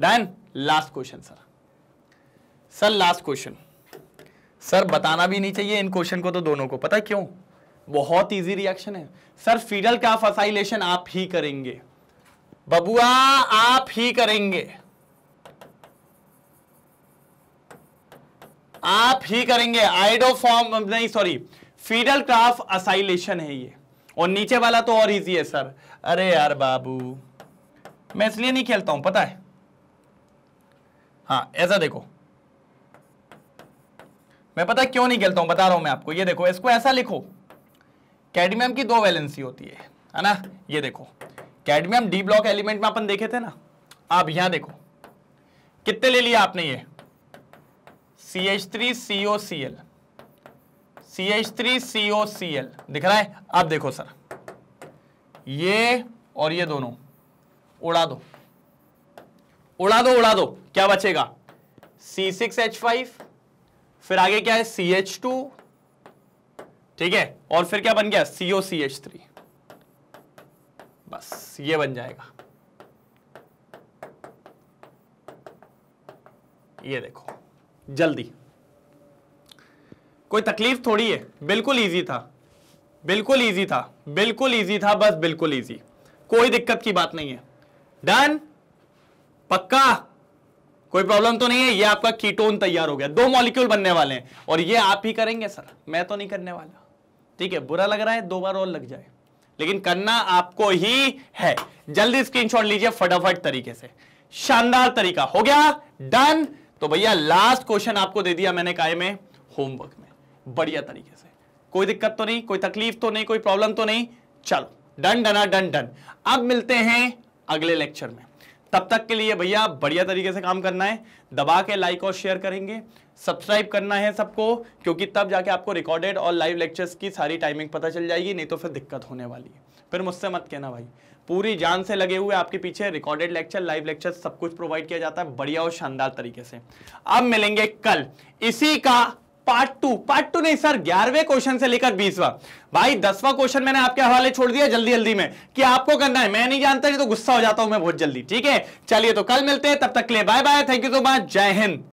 done last question sir sir last question sir बताना भी नहीं चाहिए इन क्वेश्चन को तो दोनों को पता क्यों बहुत इजी रिएक्शन है सर फीडल का फसाइलेशन आप ही करेंगे बबुआ आप ही करेंगे आप ही करेंगे फॉर्म नहीं सॉरी फीडल क्राफ असाइलेशन है ये और नीचे वाला तो और इजी है सर अरे यार बाबू मैं इसलिए नहीं खेलता हूं पता है हाँ ऐसा देखो मैं पता क्यों नहीं खेलता हूं बता रहा हूं मैं आपको ये देखो इसको ऐसा लिखो कैडमियम की दो वैलेंसी होती है है ना ये देखो कैडमियम डी ब्लॉक एलिमेंट में अपन देखे थे ना आप यहां देखो कितने ले लिया आपने ये C H three C O C L C H three C O C L दिख रहा है आप देखो सर ये और ये दोनों उड़ा दो उड़ा दो उड़ा दो क्या बचेगा सी सिक्स एच फाइव फिर आगे क्या है सी एच टू ठीक है और फिर क्या बन गया सीओ सी एच थ्री बस ये बन जाएगा ये देखो जल्दी कोई तकलीफ थोड़ी है बिल्कुल इजी था बिल्कुल इजी था बिल्कुल इजी था बस बिल्कुल इजी कोई दिक्कत की बात नहीं है डन पक्का कोई प्रॉब्लम तो नहीं है ये आपका कीटोन तैयार हो गया दो मॉलिक्यूल बनने वाले हैं और ये आप ही करेंगे सर मैं तो नहीं करने वाला ठीक है बुरा लग रहा है दो बार और लग जाए लेकिन करना आपको ही है जल्दी स्क्रीनशॉट लीजिए फटाफट तरीके से शानदार तरीका हो गया डन तो भैया लास्ट क्वेश्चन आपको दे दिया मैंने काय में होमवर्क में बढ़िया तरीके से कोई दिक्कत तो नहीं कोई तकलीफ तो नहीं कोई प्रॉब्लम तो नहीं चलो डन डना डन डन अब मिलते हैं अगले लेक्चर में तब तक के लिए भैया बढ़िया तरीके से काम करना है दबा के लाइक और शेयर करेंगे सब्सक्राइब करना है सबको क्योंकि तब जाके आपको रिकॉर्डेड और लाइव लेक्चर्स की सारी टाइमिंग पता चल जाएगी नहीं तो फिर दिक्कत होने वाली है फिर मुझसे मत कहना भाई पूरी जान से लगे हुए आपके पीछे रिकॉर्डेड लेक्चर लाइव लेक्चर सब कुछ प्रोवाइड किया जाता है बढ़िया और शानदार तरीके से अब मिलेंगे कल इसी का पार्ट टू पार्ट टू नहीं सर ग्यारहवें क्वेश्चन से लेकर बीसवा भाई दसवां क्वेश्चन मैंने आपके हवाले छोड़ दिया जल्दी जल्दी में कि आपको करना है मैं नहीं जानता नहीं तो गुस्सा हो जाता हूं मैं बहुत जल्दी ठीक है चलिए तो कल मिलते हैं तब तक के लिए bye bye thank you so much जय हिंद